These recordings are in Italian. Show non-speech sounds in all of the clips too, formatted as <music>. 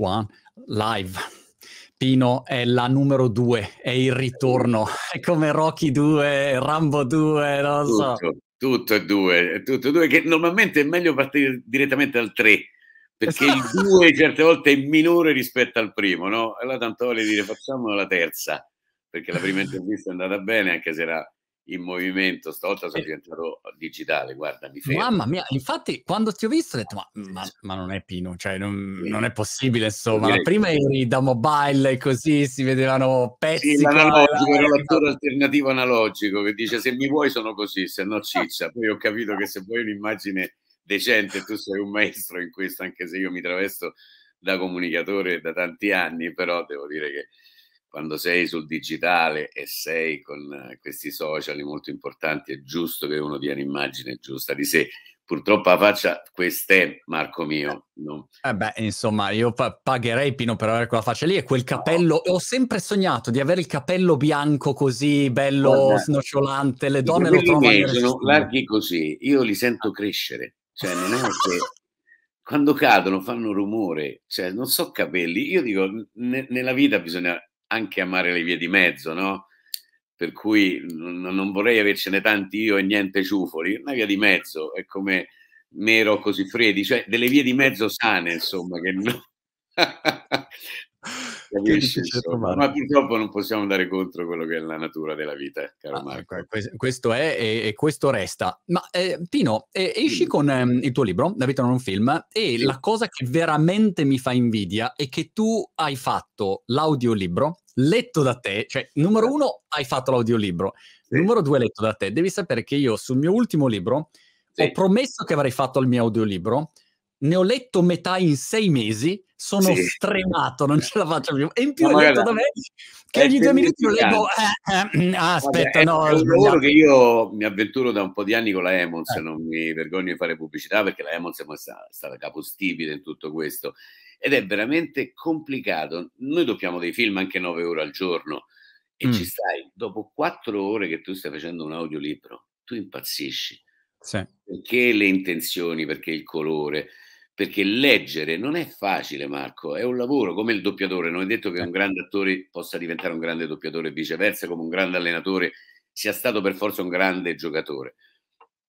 One Live. Pino è la numero due, è il ritorno, è come Rocky 2, Rambo 2, non tutto, so. Tutto e due, tutto e due, che normalmente è meglio partire direttamente dal tre, perché il esatto. due certe volte è minore rispetto al primo, no? Allora tanto voglio dire facciamo la terza, perché la prima intervista è andata bene, anche se era in movimento, stavolta sono diventato eh, digitale, guarda, mi fermo. Mamma mia, infatti quando ti ho visto ho detto ma, ma, ma non è Pino, cioè non, non è possibile insomma, ma prima eri da mobile così si vedevano pezzi. Sì, l'analogico, era ecco. l'attore alternativo analogico che dice se mi vuoi sono così, se no <laughs> ciccia, poi ho capito che se vuoi un'immagine decente tu sei un maestro in questo, anche se io mi travesto da comunicatore da tanti anni, però devo dire che quando sei sul digitale e sei con eh, questi social molto importanti, è giusto che uno dia un'immagine giusta di sé. Purtroppo la faccia queste, Marco mio. No? Eh beh, insomma, io pagherei Pino per avere quella faccia lì e quel capello. No. Ho sempre sognato di avere il capello bianco così, bello, Guarda, snocciolante. Le donne lo trovano. sono larghi così, io li sento crescere. Cioè, non è che quando cadono fanno rumore, cioè, non so capelli. Io dico, ne nella vita bisogna anche amare le vie di mezzo, no? Per cui non vorrei avercene tanti io e niente ciufoli, una via di mezzo è come Nero così freddi, cioè delle vie di mezzo sane, insomma, che no. <laughs> Capisci, ma purtroppo non possiamo andare contro quello che è la natura della vita, eh, caro ah, Marco. Ecco, questo è e, e, questo resta. Ma eh, Tino, eh, esci con eh, il tuo libro, La vita non è un film, e sì. la cosa che veramente mi fa invidia è che tu hai fatto l'audiolibro letto da te, cioè numero eh. uno hai fatto l'audiolibro, sì. numero due letto da te. Devi sapere che io sul mio ultimo libro ho promesso che avrei fatto il mio audiolibro ne ho letto metà in sei mesi, sono sì. stremato, non ce la faccio più. E in più ho detto da me che ogni due minuti lo leggo. Eh, eh, mm, ah, aspetta, Vabbè, no. È un che io mi avventuro da un po' di anni con la Emons, eh. non mi vergogno di fare pubblicità perché la Emons è stata, stata capostipite in tutto questo. Ed è veramente complicato. Noi doppiamo dei film anche nove ore al giorno e mm. ci stai. Dopo quattro ore che tu stai facendo un audiolibro, tu impazzisci. Sì. Perché le intenzioni, perché il colore, perché leggere non è facile, Marco, è un lavoro come il doppiatore. Non è detto che un grande attore possa diventare un grande doppiatore e viceversa, come un grande allenatore sia stato per forza un grande giocatore.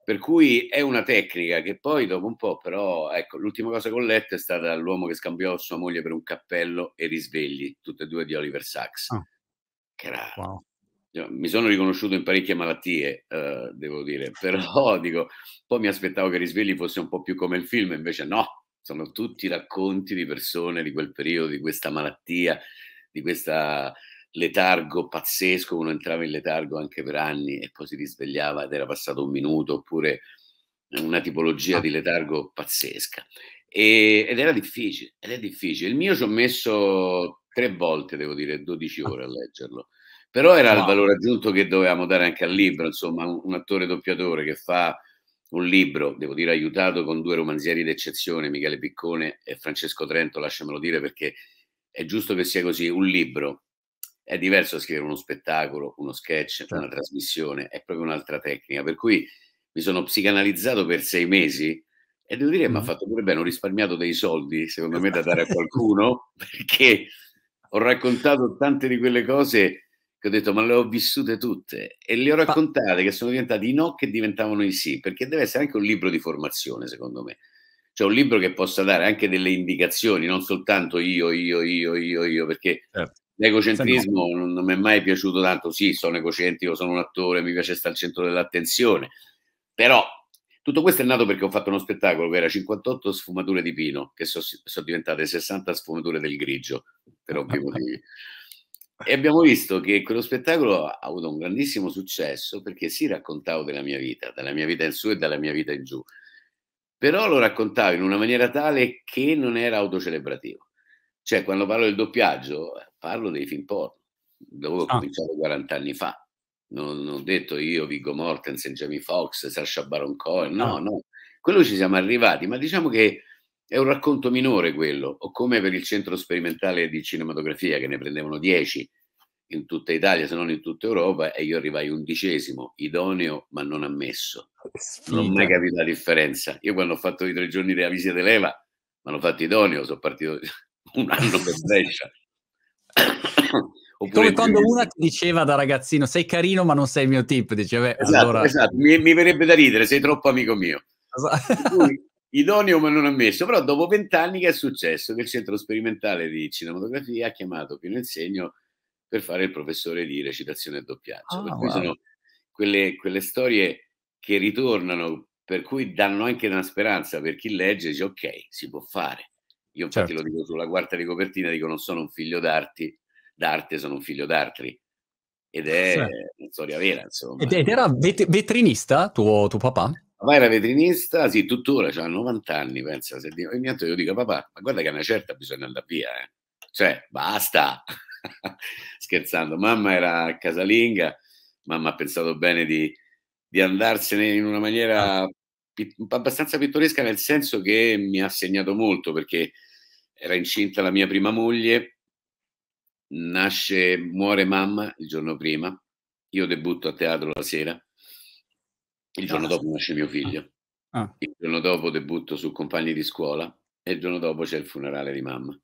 Per cui è una tecnica che poi dopo un po', però, ecco, l'ultima cosa che ho letto è stata l'uomo che scambiò sua moglie per un cappello e risvegli, tutte e due di Oliver Sacks. Oh. Wow mi sono riconosciuto in parecchie malattie, eh, devo dire, <laughs> però dico, poi mi aspettavo che Risvegli fosse un po' più come il film, invece no, sono tutti racconti di persone di quel periodo, di questa malattia, di questo letargo pazzesco, uno entrava in letargo anche per anni e poi si risvegliava ed era passato un minuto, oppure una tipologia di letargo pazzesca. E, ed era difficile, ed è difficile. Il mio ci ho messo tre volte, devo dire, 12 ah. ore a leggerlo. Però era il valore aggiunto che dovevamo dare anche al libro, insomma, un, un attore doppiatore che fa un libro, devo dire aiutato con due romanzieri d'eccezione, Michele Piccone e Francesco Trento, lasciamelo dire perché è giusto che sia così, un libro è diverso da scrivere uno spettacolo, uno sketch, una certo. trasmissione, è proprio un'altra tecnica, per cui mi sono psicanalizzato per sei mesi e devo dire che mi ha mm-hmm. fatto pure bene, ho risparmiato dei soldi, secondo me, da dare a <laughs> qualcuno, perché ho raccontato tante di quelle cose che ho detto ma le ho vissute tutte e le ho raccontate che sono diventati i no che diventavano i sì, perché deve essere anche un libro di formazione secondo me, cioè un libro che possa dare anche delle indicazioni, non soltanto io, io, io, io, io, perché certo. l'egocentrismo no. non mi è mai piaciuto tanto, sì sono egocentrico, sono un attore, mi piace stare al centro dell'attenzione, però tutto questo è nato perché ho fatto uno spettacolo che era 58 sfumature di Pino, che sono so diventate 60 sfumature del grigio, per ovvi <laughs> motivi. E abbiamo visto che quello spettacolo ha avuto un grandissimo successo perché sì, raccontavo della mia vita, dalla mia vita in su e dalla mia vita in giù, però lo raccontavo in una maniera tale che non era autocelebrativo. Cioè, quando parlo del doppiaggio, parlo dei film porno, dovevo ah. cominciare 40 anni fa. Non, non, ho detto io, Viggo Mortensen, Jamie Foxx, Sasha Baron Cohen, no, ah. no, quello ci siamo arrivati, ma diciamo che è un racconto minore quello, o come per il centro sperimentale di cinematografia che ne prendevano dieci in tutta Italia, se non in tutta Europa, e io arrivai undicesimo, idoneo ma non ammesso. Sfida. Non ho mai capito la differenza. Io quando ho fatto i tre giorni della visita dell'Eva, mi hanno fatto idoneo, sono partito <laughs> un anno per Brescia. Come quando una ti diceva da ragazzino sei carino ma non sei il mio tip, diceva esatto, allora... esatto. Mi, mi verrebbe da ridere, sei troppo amico mio. Esatto idoneo ma non ammesso, però dopo vent'anni che è successo che il centro sperimentale di cinematografia ha chiamato Pino Insegno per fare il professore di recitazione e doppiaggio. Oh, per ah, cui wow. sono quelle, quelle, storie che ritornano, per cui danno anche una speranza per chi legge, dice ok, si può fare. Io infatti certo. lo dico sulla quarta di copertina, dico non sono un figlio d'arti, d'arte, sono un figlio d'artri ed è sì. Cioè una storia vera, insomma. Ed, era vetrinista tuo, tuo papà? Papà era vetrinista, sì, tuttora, ha 90 anni, pensa. Se di... Ogni tanto io dico, papà, ma guarda che a una certa bisogna andare via, eh. Cioè, basta. <laughs> Scherzando, mamma era casalinga, mamma ha pensato bene di, di andarsene in una maniera pi- abbastanza pittoresca, nel senso che mi ha segnato molto, perché era incinta la mia prima moglie, nasce, muore mamma il giorno prima, io debutto a teatro la sera, il giorno dopo nasce mio figlio. Ah. ah. Il giorno dopo debutto su compagni di scuola e il giorno dopo c'è il funerale di mamma.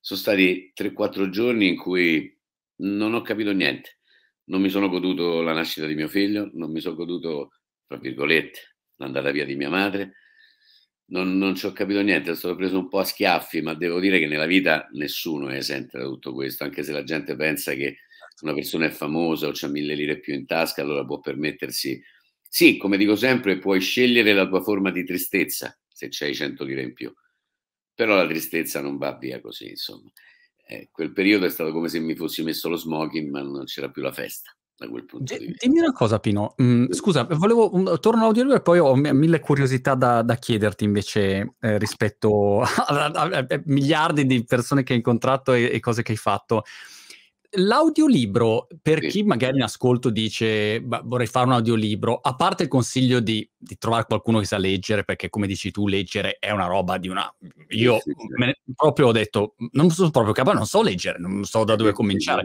Sono stati 3-4 giorni in cui non ho capito niente. Non mi sono goduto la nascita di mio figlio, non mi sono goduto, tra virgolette, l'andata via di mia madre. Non, non ci ho capito niente, sono preso un po' a schiaffi, ma devo dire che nella vita nessuno è esente da tutto questo, anche se la gente pensa che una persona è famosa o ha mille lire più in tasca, allora può permettersi sì, come dico sempre, puoi scegliere la tua forma di tristezza se c'hai 100 lire in più, però la tristezza non va via così, insomma. Eh, quel periodo è stato come se mi fossi messo lo smoking, ma non c'era più la festa. Da quel punto di vista. Dimmi una cosa, Pino. Mm, scusa, volevo, un, torno all'audio e poi ho mille curiosità da, da chiederti invece eh, rispetto <laughs> a, a, a, a, miliardi di persone che hai incontrato e, e cose che hai fatto. L'audiolibro, per sì. chi magari in ascolto dice vorrei fare un audiolibro, a parte il consiglio di, di, trovare qualcuno che sa leggere, perché come dici tu, leggere è una roba di una... Io sì, sì, ne, proprio ho detto, non sono proprio capace, non so leggere, non so da dove cominciare.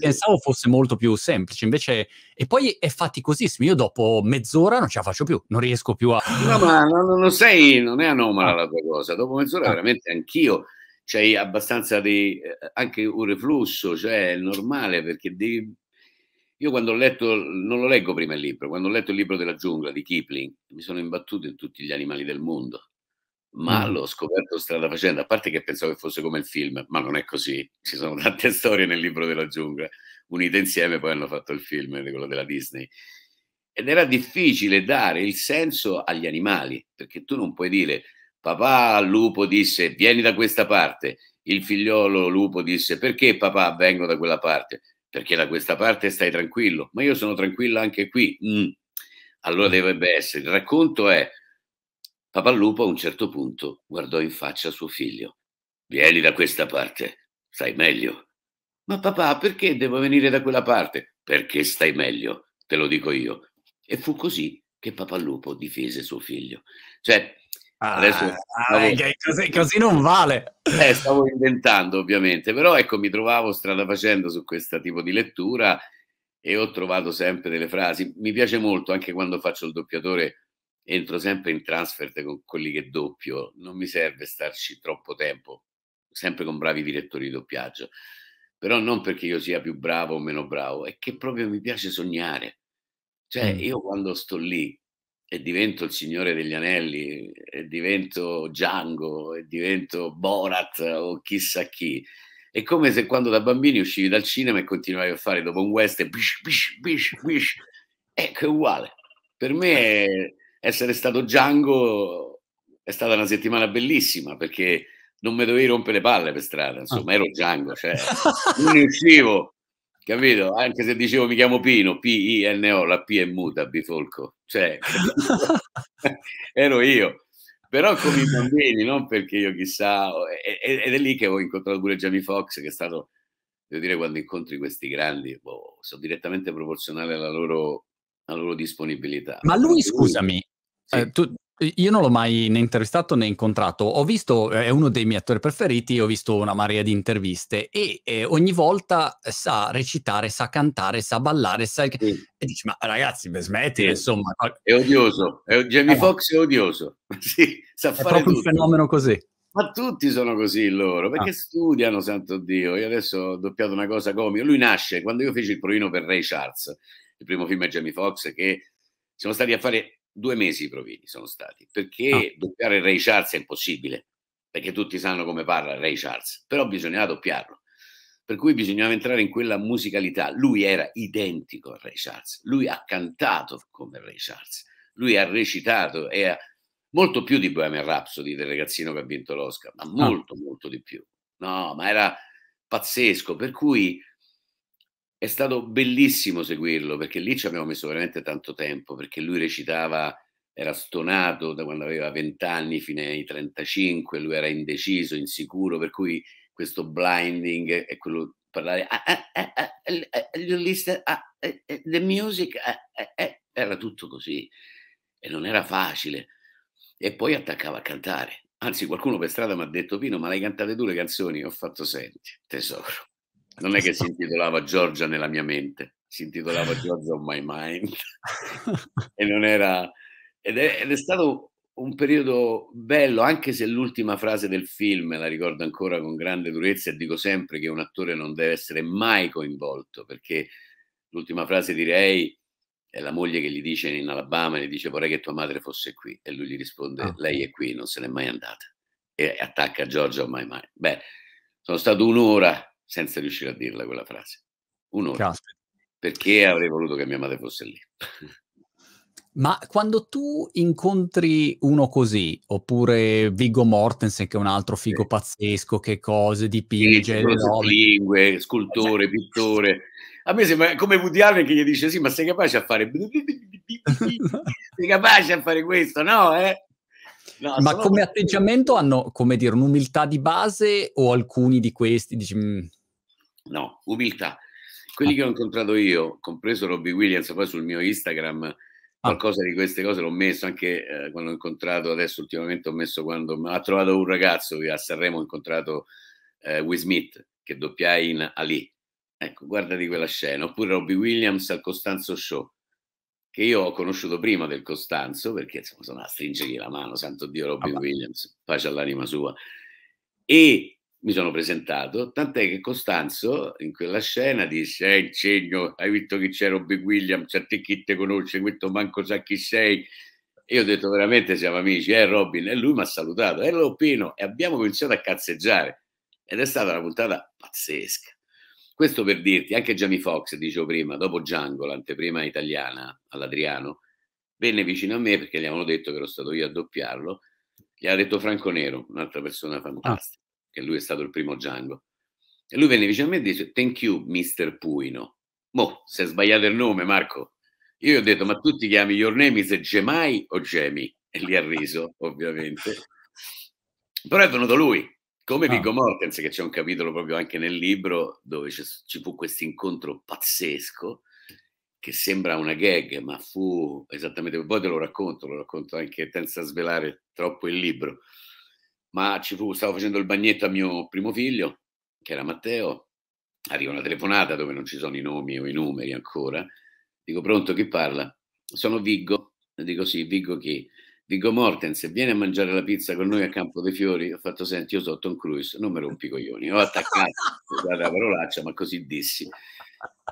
Pensavo fosse molto più semplice, invece... E poi è faticosissimo, io dopo mezz'ora non ce la faccio più, non riesco più a... No, ma non, non sei, non è ah. anomala la tua cosa, dopo mezz'ora ah. veramente anch'io c'è abbastanza di, eh, anche un reflusso, cioè è normale perché di, Io quando ho letto, non lo leggo prima il libro, quando ho letto il libro della giungla di Kipling mi sono imbattuto in tutti gli animali del mondo, ma mm. l'ho scoperto strada facendo, a parte che pensavo che fosse come il film, ma non è così, ci sono tante <laughs> storie nel libro della giungla, unite insieme poi hanno fatto il film, eh, quello della Disney. Ed era difficile dare il senso agli animali, perché tu non puoi dire Papà lupo disse, vieni da questa parte. Il figliolo lupo disse, perché papà vengo da quella parte? Perché da questa parte stai tranquillo, ma io sono tranquillo anche qui. Mm. Allora mm. dovrebbe essere. Il racconto è, papà lupo a un certo punto guardò in faccia suo figlio. Vieni da questa parte, stai meglio. Ma papà, perché devo venire da quella parte? Perché stai meglio, te lo dico io. E fu così che papà lupo difese suo figlio. Cioè, Ah, Adesso, ah, così, così, non vale. Eh, stavo inventando ovviamente, però ecco mi trovavo strada facendo su questo tipo di lettura e ho trovato sempre delle frasi. Mi piace molto anche quando faccio il doppiatore, entro sempre in transfert con quelli che doppio, non mi serve starci troppo tempo, sempre con bravi direttori di doppiaggio, però non perché io sia più bravo o meno bravo, è che proprio mi piace sognare. Cioè, mm. io quando sto lì e divento il Signore degli Anelli, e divento Django, e divento Borat o chissà chi. È come se quando da bambini uscivi dal cinema e continuavi a fare dopo un western e bish, bish, bish, bish. Ecco, è uguale. Per me essere stato Django è stata una settimana bellissima perché non mi dovevi rompere le palle per strada, insomma, ah. ero Django, cioè <laughs> non ne uscivo, capito? Anche se dicevo mi chiamo Pino, P-I-N-O, la P è muta, bifolco, cioè, <laughs> ero io. Però con i bambini, non perché io chissà, ed è lì che ho incontrato pure Jamie Fox, che è stato, devo dire, quando incontri questi grandi, boh, sono direttamente proporzionale alla loro, alla loro disponibilità. Ma lui, scusami, sì. eh, tu, io non l'ho mai né intervistato né incontrato. Ho visto, eh, è uno dei miei attori preferiti, ho visto una marea di interviste e eh, ogni volta sa recitare, sa cantare, sa ballare, sa... Sì. E dici, ma ragazzi, smetti, sì. insomma. È odioso, è, Jamie eh, Foxx è odioso. <laughs> sì, sa è proprio tutto. un fenomeno così. Ma tutti sono così loro, ah. perché ah. studiano, santo Dio. Io adesso ho doppiato una cosa comica. Lui nasce, quando io feci il provino per Ray Charles, il primo film è Jamie Foxx, che siamo stati a fare due mesi i provini sono stati, perché ah. doppiare Ray Charles è impossibile, perché tutti sanno come parla Ray Charles, però bisognava doppiarlo. Per cui bisognava entrare in quella musicalità. Lui era identico a Ray Charles, lui ha cantato come Ray Charles, lui ha recitato e ha molto più di Bohemian Rhapsody del ragazzino che ha vinto l'Oscar, ma ah. molto, ah. molto di più. No, ma era pazzesco. Per cui è stato bellissimo seguirlo perché lì ci abbiamo messo veramente tanto tempo perché lui recitava, era stonato da quando aveva 20 anni fino ai 35, lui era indeciso, insicuro, per cui questo blinding è quello parlare ah, ah, ah, ah, eh, eh, eh, ah the music era tutto così e non era facile e poi attaccava a cantare anzi qualcuno per strada mi ha detto Pino ma l'hai cantate tu le canzoni ho fatto senti tesoro non è che si intitolava Giorgia nella mia mente, si intitolava Giorgia on my mind e non era... Ed è, ed è, stato un periodo bello, anche se l'ultima frase del film la ricordo ancora con grande durezza e dico sempre che un attore non deve essere mai coinvolto, perché l'ultima frase direi è la moglie che gli dice in Alabama, gli dice vorrei che tua madre fosse qui e lui gli risponde ah. lei è qui, non se n'è mai andata e attacca Giorgia on my mind. Beh, sono stato un'ora senza riuscire a dirla quella frase. Un'ora. Caspita. Perché avrei voluto che mia madre fosse lì. <laughs> Ma quando tu incontri uno così, oppure Vigo Mortensen, che è un altro figo sì. pazzesco, che cose, dipinge, sì, lingue, scultore, sì. Esatto. pittore. A me sembra come Woody Allen che gli dice: Sì, ma sei capace a fare. sei capace a fare questo, no? Eh? No, ma come atteggiamento hanno, come dire, un'umiltà di base o alcuni di questi dici, mm, no, umiltà. Quelli ah. che ho incontrato io, compreso Robbie Williams, poi sul mio Instagram ah. qualcosa di queste cose l'ho messo anche eh, quando ho incontrato, adesso ultimamente ho messo quando mi ha trovato un ragazzo che a Sanremo ho incontrato eh, Will Smith che doppiai in Ali. Ecco, guarda di quella scena. Oppure Robbie Williams al Costanzo Show, che io ho conosciuto prima del Costanzo, perché insomma sono a stringergli la mano, santo Dio Robbie ah, Williams, pace all'anima sua. E mi sono presentato, tant'è che Costanzo in quella scena disse, eh, il segno, hai visto che c'è Robby Williams, a te chi te conosce, questo manco sa chi sei. E io ho detto veramente siamo amici, eh Robin? E lui mi ha salutato, eh Loppino, e abbiamo cominciato a cazzeggiare. Ed è stata una puntata pazzesca. Questo per dirti, anche Jamie Fox, dicevo prima, dopo Django, l'anteprima italiana all'Adriano, venne vicino a me perché gli avevano detto che ero stato io a doppiarlo, gli ha detto Franco Nero, un'altra persona ah. fantastica che lui è stato il primo Django. E lui venne vicino a me e dice, thank you, Mr. Puino. Boh, si è sbagliato il nome, Marco. Io gli ho detto, ma tu ti chiami Your Name is Gemai o Gemi? E lì ha riso, <laughs> ovviamente. Però è venuto lui, come ah. Vigo Mortens, che c'è un capitolo proprio anche nel libro, dove ci fu questo incontro pazzesco, che sembra una gag, ma fu esattamente, poi te lo racconto, lo racconto anche senza svelare troppo il libro ma ci fu, stavo facendo il bagnetto a mio primo figlio, che era Matteo, arriva una telefonata dove non ci sono i nomi o i numeri ancora, dico pronto chi parla? Sono Viggo, dico sì, Viggo chi? Viggo Mortens, vieni a mangiare la pizza con noi a Campo dei Fiori, ho fatto senti io sono Tom Cruise, non mi rompi i coglioni, ho attaccato, scusate la parolaccia, ma così dissi.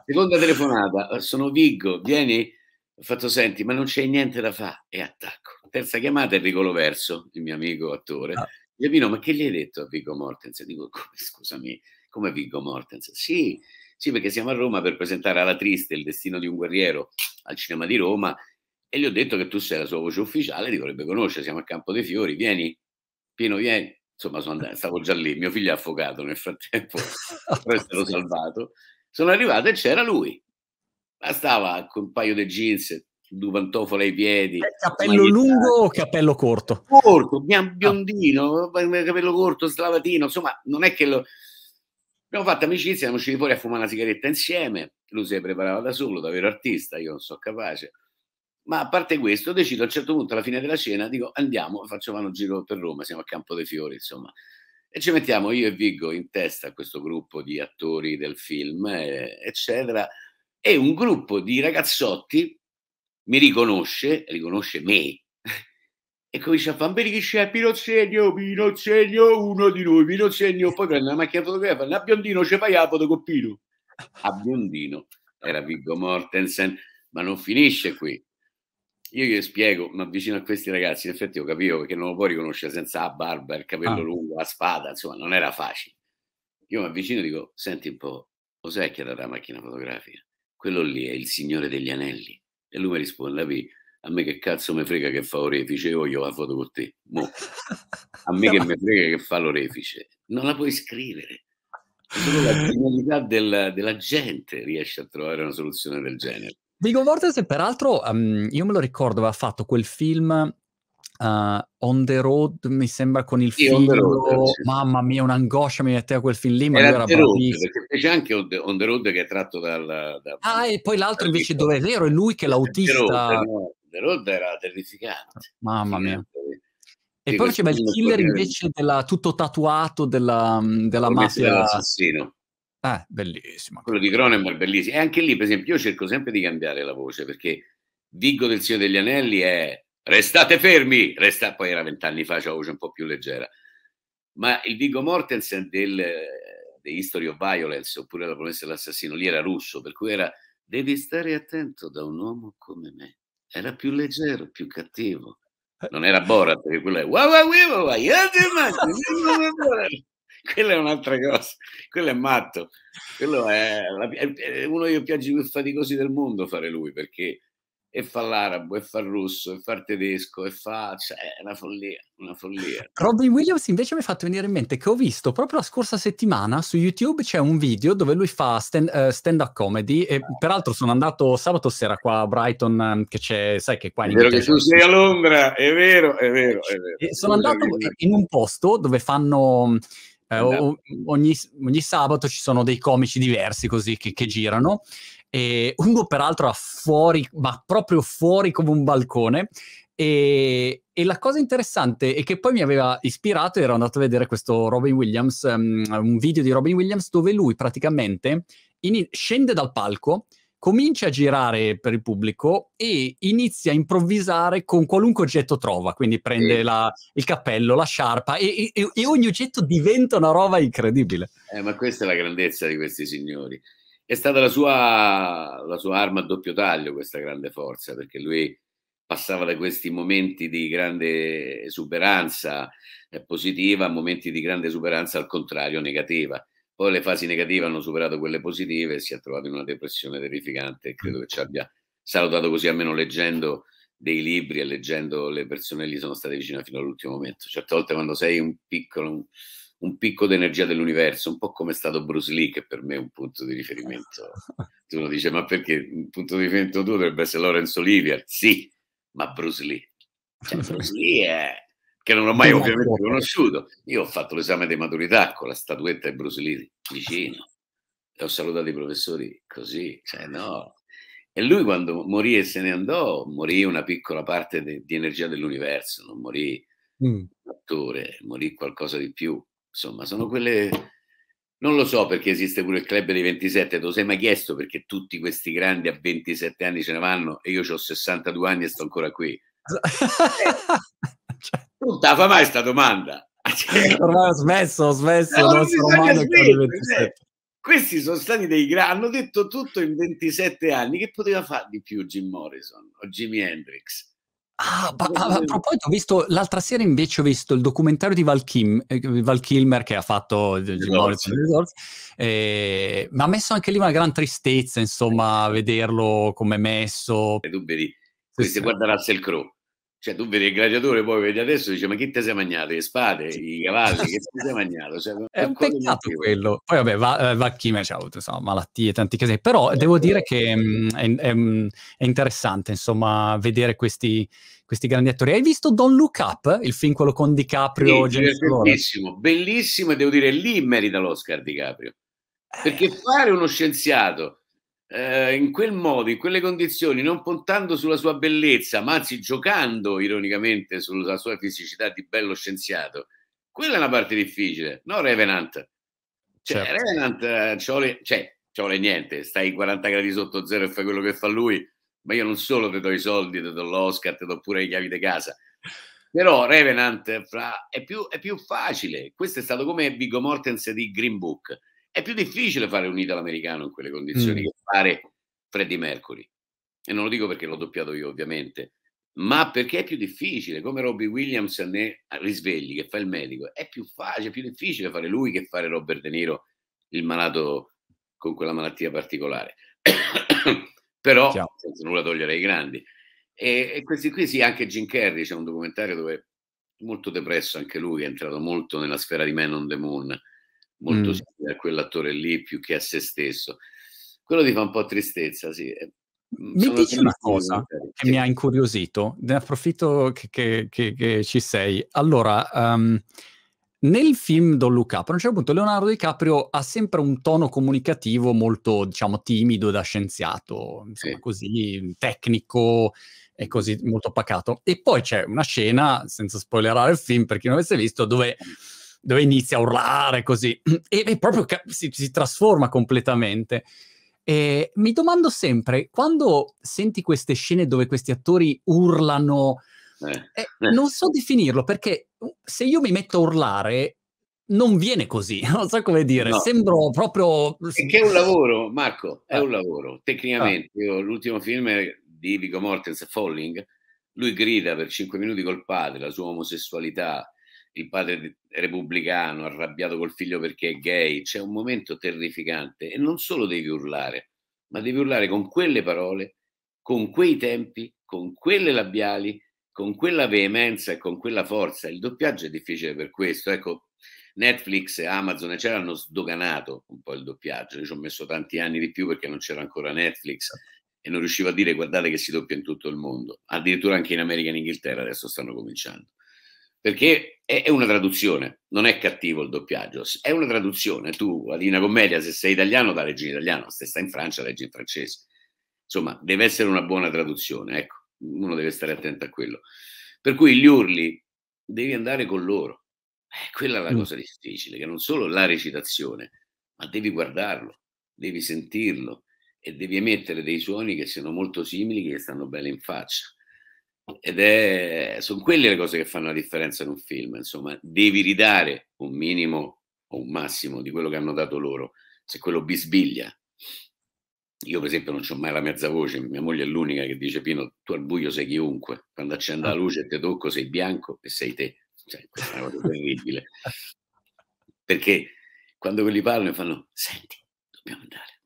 Seconda telefonata, sono Viggo, vieni, ho fatto senti ma non c'è niente da fare e attacco. Terza chiamata Enrico Loverso, il mio amico attore. Ah. Gabino, ma che gli hai detto a Vigo Mortensen? Dico, come, scusami, come Vigo Mortensen? Sì, sì, perché siamo a Roma per presentare Alla Triste, il destino di un guerriero al cinema di Roma e gli ho detto che tu sei la sua voce ufficiale, ti vorrebbe conoscere, siamo a Campo dei Fiori, vieni, Pino, vieni. Insomma, sono andato, stavo già lì, mio figlio è affogato nel frattempo, <laughs> però è stato salvato. Sono arrivato e c'era lui. Bastava con un paio di jeans, due pantofole ai piedi. Eh, cappello lungo o cappello corto? Corto, ah. biondino, eh, capello corto, slavatino, insomma, non è che lo... Abbiamo fatto amicizia, siamo usciti fuori a fumare una sigaretta insieme, lui si è preparato da solo, da vero artista, io non sono capace. Ma a parte questo, decido a un certo punto, alla fine della cena, dico andiamo, facciamo un giro per Roma, siamo a Campo dei Fiori, insomma. E ci mettiamo io e Vigo in testa a questo gruppo di attori del film, eh, eccetera, e un gruppo di ragazzotti mi riconosce, riconosce me, <laughs> e comincia a fare, vedi chi c'è, Pinozzegno, Pinozzegno, uno di noi, Pinozzegno, poi prende la macchina fotografica, e a Biondino ci fai la foto con Pino. A ah, Biondino era Viggo Mortensen, ma non finisce qui. Io gli spiego, ma vicino a questi ragazzi, in effetti io capivo perché non lo puoi riconoscere senza la barba, il capello ah. lungo, la spada, insomma, non era facile. Io mi avvicino e dico, senti un po', cos'è che chi era la macchina fotografica? Quello lì è il Signore degli Anelli. E lui mi risponde, a me che cazzo mi frega che fa orefice, io voglio la foto con te. Mo. A me <laughs> che mi frega che fa l'orefice. Non la puoi scrivere. Solo la genialità della, della gente riesce a trovare una soluzione del genere. Viggo Mortensen, peraltro, um, io me lo ricordo, aveva fatto quel film Uh, on the Road mi sembra con il sì, film sì. mamma mia un'angoscia mi metteva quel film lì ma era, era road, perché fece anche on the, on the, Road che è tratto dal da, ah e poi l'altro invece dove è vero è lui che è l'autista on the road, no, the road era terrificante mamma mia e sì, poi c'è il killer invece della, tutto tatuato della, mm, della mafia dell'assassino eh, bellissimo quello di Cronenberg bellissimo e anche lì per esempio io cerco sempre di cambiare la voce perché Viggo del Signore degli Anelli è restate fermi, resta... poi era vent'anni fa, c'è una voce un po' più leggera. Ma il Vigo Mortensen del, The History of Violence, oppure La promessa dell'assassino, lì era russo, per cui era devi stare attento da un uomo come me. Era più leggero, più cattivo. Eh. Non era Borat, perché quello è quella è un'altra cosa, quello è matto, quello è, uno dei piaggi più faticosi del mondo fare lui, perché e fa l'arabo, e fa il russo, e fa il tedesco, e fa... cioè, è una follia, una follia. Robin Williams invece mi ha fatto venire in mente che ho visto proprio la scorsa settimana su YouTube c'è un video dove lui fa stand, uh, eh, stand up comedy e peraltro sono andato sabato sera qua a Brighton um, che c'è, sai che qua È in Inghilterra... È vero che tu sei a Londra, è vero, è vero, è vero. E sono andato in un posto dove fanno... Eh, ogni, ogni, sabato ci sono dei comici diversi così che, che girano e uno peraltro ha fuori, ma proprio fuori come un balcone. E, e, la cosa interessante è che poi mi aveva ispirato ero andato a vedere questo Robin Williams, um, un video di Robin Williams dove lui praticamente in, scende dal palco, comincia a girare per il pubblico e inizia a improvvisare con qualunque oggetto trova, quindi prende sì. la, il cappello, la sciarpa e, e, e, ogni oggetto diventa una roba incredibile. Eh, ma questa è la grandezza di questi signori, è stata la sua, la sua arma a doppio taglio questa grande forza, perché lui passava da questi momenti di grande esuberanza eh, positiva a momenti di grande esuberanza al contrario negativa. Poi le fasi negative hanno superato quelle positive e si è trovato in una depressione terrificante. Credo che ci abbia salutato così, almeno leggendo dei libri e leggendo le persone che gli sono state vicine fino all'ultimo momento. Certe cioè, volte quando sei un piccolo, un picco d'energia dell'universo, un po' come è stato Bruce Lee, che per me è un punto di riferimento. <laughs> Tu lo dici, ma perché un punto di riferimento tuo dovrebbe essere Lorenzo Olivier? Sì, ma Bruce Lee. Cioè, Bruce Lee è... che non ho mai ovviamente conosciuto. Io ho fatto l'esame di maturità con la statuetta di Bruce Lee vicino. E ho salutato i professori così, cioè no. E lui quando morì e se ne andò, morì una piccola parte de- di energia dell'universo, non morì mm. un attore, morì qualcosa di più Insomma, sono quelle... Non lo so perché esiste pure il club dei 27, te lo sei mai chiesto perché tutti questi grandi a 27 anni ce ne vanno e io ho 62 anni e sto ancora qui. non te la fa mai questa domanda. Ormai ho smesso, ho smesso. No, cioè, questi sono stati dei grandi, hanno detto tutto in 27 anni, che poteva fare di più Jim Morrison o Jimi Hendrix? Ah, ba- a proposito, ho visto l'altra sera invece ho visto il documentario di Val, Kim, eh, Val Kilmer che ha fatto eh, il eh, ma ha messo anche lì una gran tristezza, insomma, vederlo come messo. E tu vedi, sì, se sì. guarda Russell Crowe, cioè, tu vedi il gladiatore, poi vedi adesso e dici: Ma che te sei mangiato? Le spade, i cavalli, che te sei mangiato? Cioè, è un peccato quello. Poi, vabbè, va, eh, va chi mi ha avuto oh, insomma, malattie, tanti casi. Però eh, devo dire che mh, mm, è, è, mm, è, interessante, insomma, vedere questi, questi, grandi attori. Hai visto Don Look Up, il film quello con DiCaprio? Sì, bellissimo, bellissimo, e devo dire, lì merita l'Oscar DiCaprio. Eh. Perché fare uno scienziato eh, in quel modo, in quelle condizioni, non puntando sulla sua bellezza, ma anzi giocando ironicamente sulla sua fisicità di bello scienziato, quella è una parte difficile, no Revenant? Cioè, certo. Revenant, eh, ci cioè, ci vuole niente, stai 40 gradi sotto zero e fai quello che fa lui, ma io non solo ti do i soldi, ti do l'Oscar, ti do pure le chiavi di casa. Però Revenant fra, è, più, è più facile. Questo è stato come Vigo Mortens di Green Book è più difficile fare un Italo americano in quelle condizioni mm. che fare Freddie Mercury. E non lo dico perché l'ho doppiato io, ovviamente, ma perché è più difficile, come Robbie Williams ne risvegli, che fa il medico, è più facile, è più difficile fare lui che fare Robert De Niro, il malato con quella malattia particolare. <coughs> Però, Ciao. senza nulla togliere ai grandi. E, e, questi qui, sì, anche Jim Carrey, c'è un documentario dove è molto depresso anche lui, è entrato molto nella sfera di Man on the Moon, molto mm. simile a quell'attore lì più che a se stesso. Quello ti fa un po' tristezza, sì. Eh, mhmm, mi Sono dici una cosa che sì. mi ha incuriosito, ne approfitto che, che, che, che ci sei. Allora, um, nel film Don Luca, a un certo punto Leonardo DiCaprio ha sempre un tono comunicativo molto, diciamo, timido da scienziato, insomma, sì. così tecnico e così molto pacato. E poi c'è una scena, senza spoilerare il film per chi non avesse visto, dove... Mm dove inizia a urlare così <clears throat> e, e proprio ca- si, si, trasforma completamente. E mi domando sempre, quando senti queste scene dove questi attori urlano, eh, eh. non so definirlo perché uh, se io mi metto a urlare non viene così, <laughs> non so come dire, no. sembro proprio... Che è un lavoro, Marco, è eh. un lavoro, tecnicamente. Ah. Io, l'ultimo film di Vigo Mortens, Falling, lui grida per cinque minuti col padre la sua omosessualità, il padre repubblicano arrabbiato col figlio perché è gay, c'è un momento terrificante e non solo devi urlare, ma devi urlare con quelle parole, con quei tempi, con quelle labiali, con quella veemenza e con quella forza. Il doppiaggio è difficile per questo, ecco. Netflix e Amazon eccetera hanno sdoganato un po' il doppiaggio. Io ci ho messo tanti anni di più perché non c'era ancora Netflix certo. e non riuscivo a dire guardate che si doppia in tutto il mondo. Addirittura anche in America e in Inghilterra adesso stanno cominciando perché è, una traduzione, non è cattivo il doppiaggio, è una traduzione. Tu a Divina Commedia, se sei italiano, da leggi in italiano, se stai in Francia, leggi in francese. Insomma, deve essere una buona traduzione, ecco, uno deve stare attento a quello. Per cui gli urli, devi andare con loro. Eh, quella è la mm. cosa difficile, che non solo la recitazione, ma devi guardarlo, devi sentirlo e devi emettere dei suoni che siano molto simili, che stanno bene in faccia. Ed è, sono quelle le cose che fanno la differenza in un film, insomma, devi ridare un minimo o un massimo di quello che hanno dato loro, se quello bisbiglia. Io per esempio non ho mai la mezza voce, mia moglie è l'unica che dice Pino, tu al buio sei chiunque, quando accendo la ah. luce e ti tocco sei bianco e sei te. Cioè, è una cosa terribile. Perché quando quelli parlano e fanno, senti, dobbiamo andare.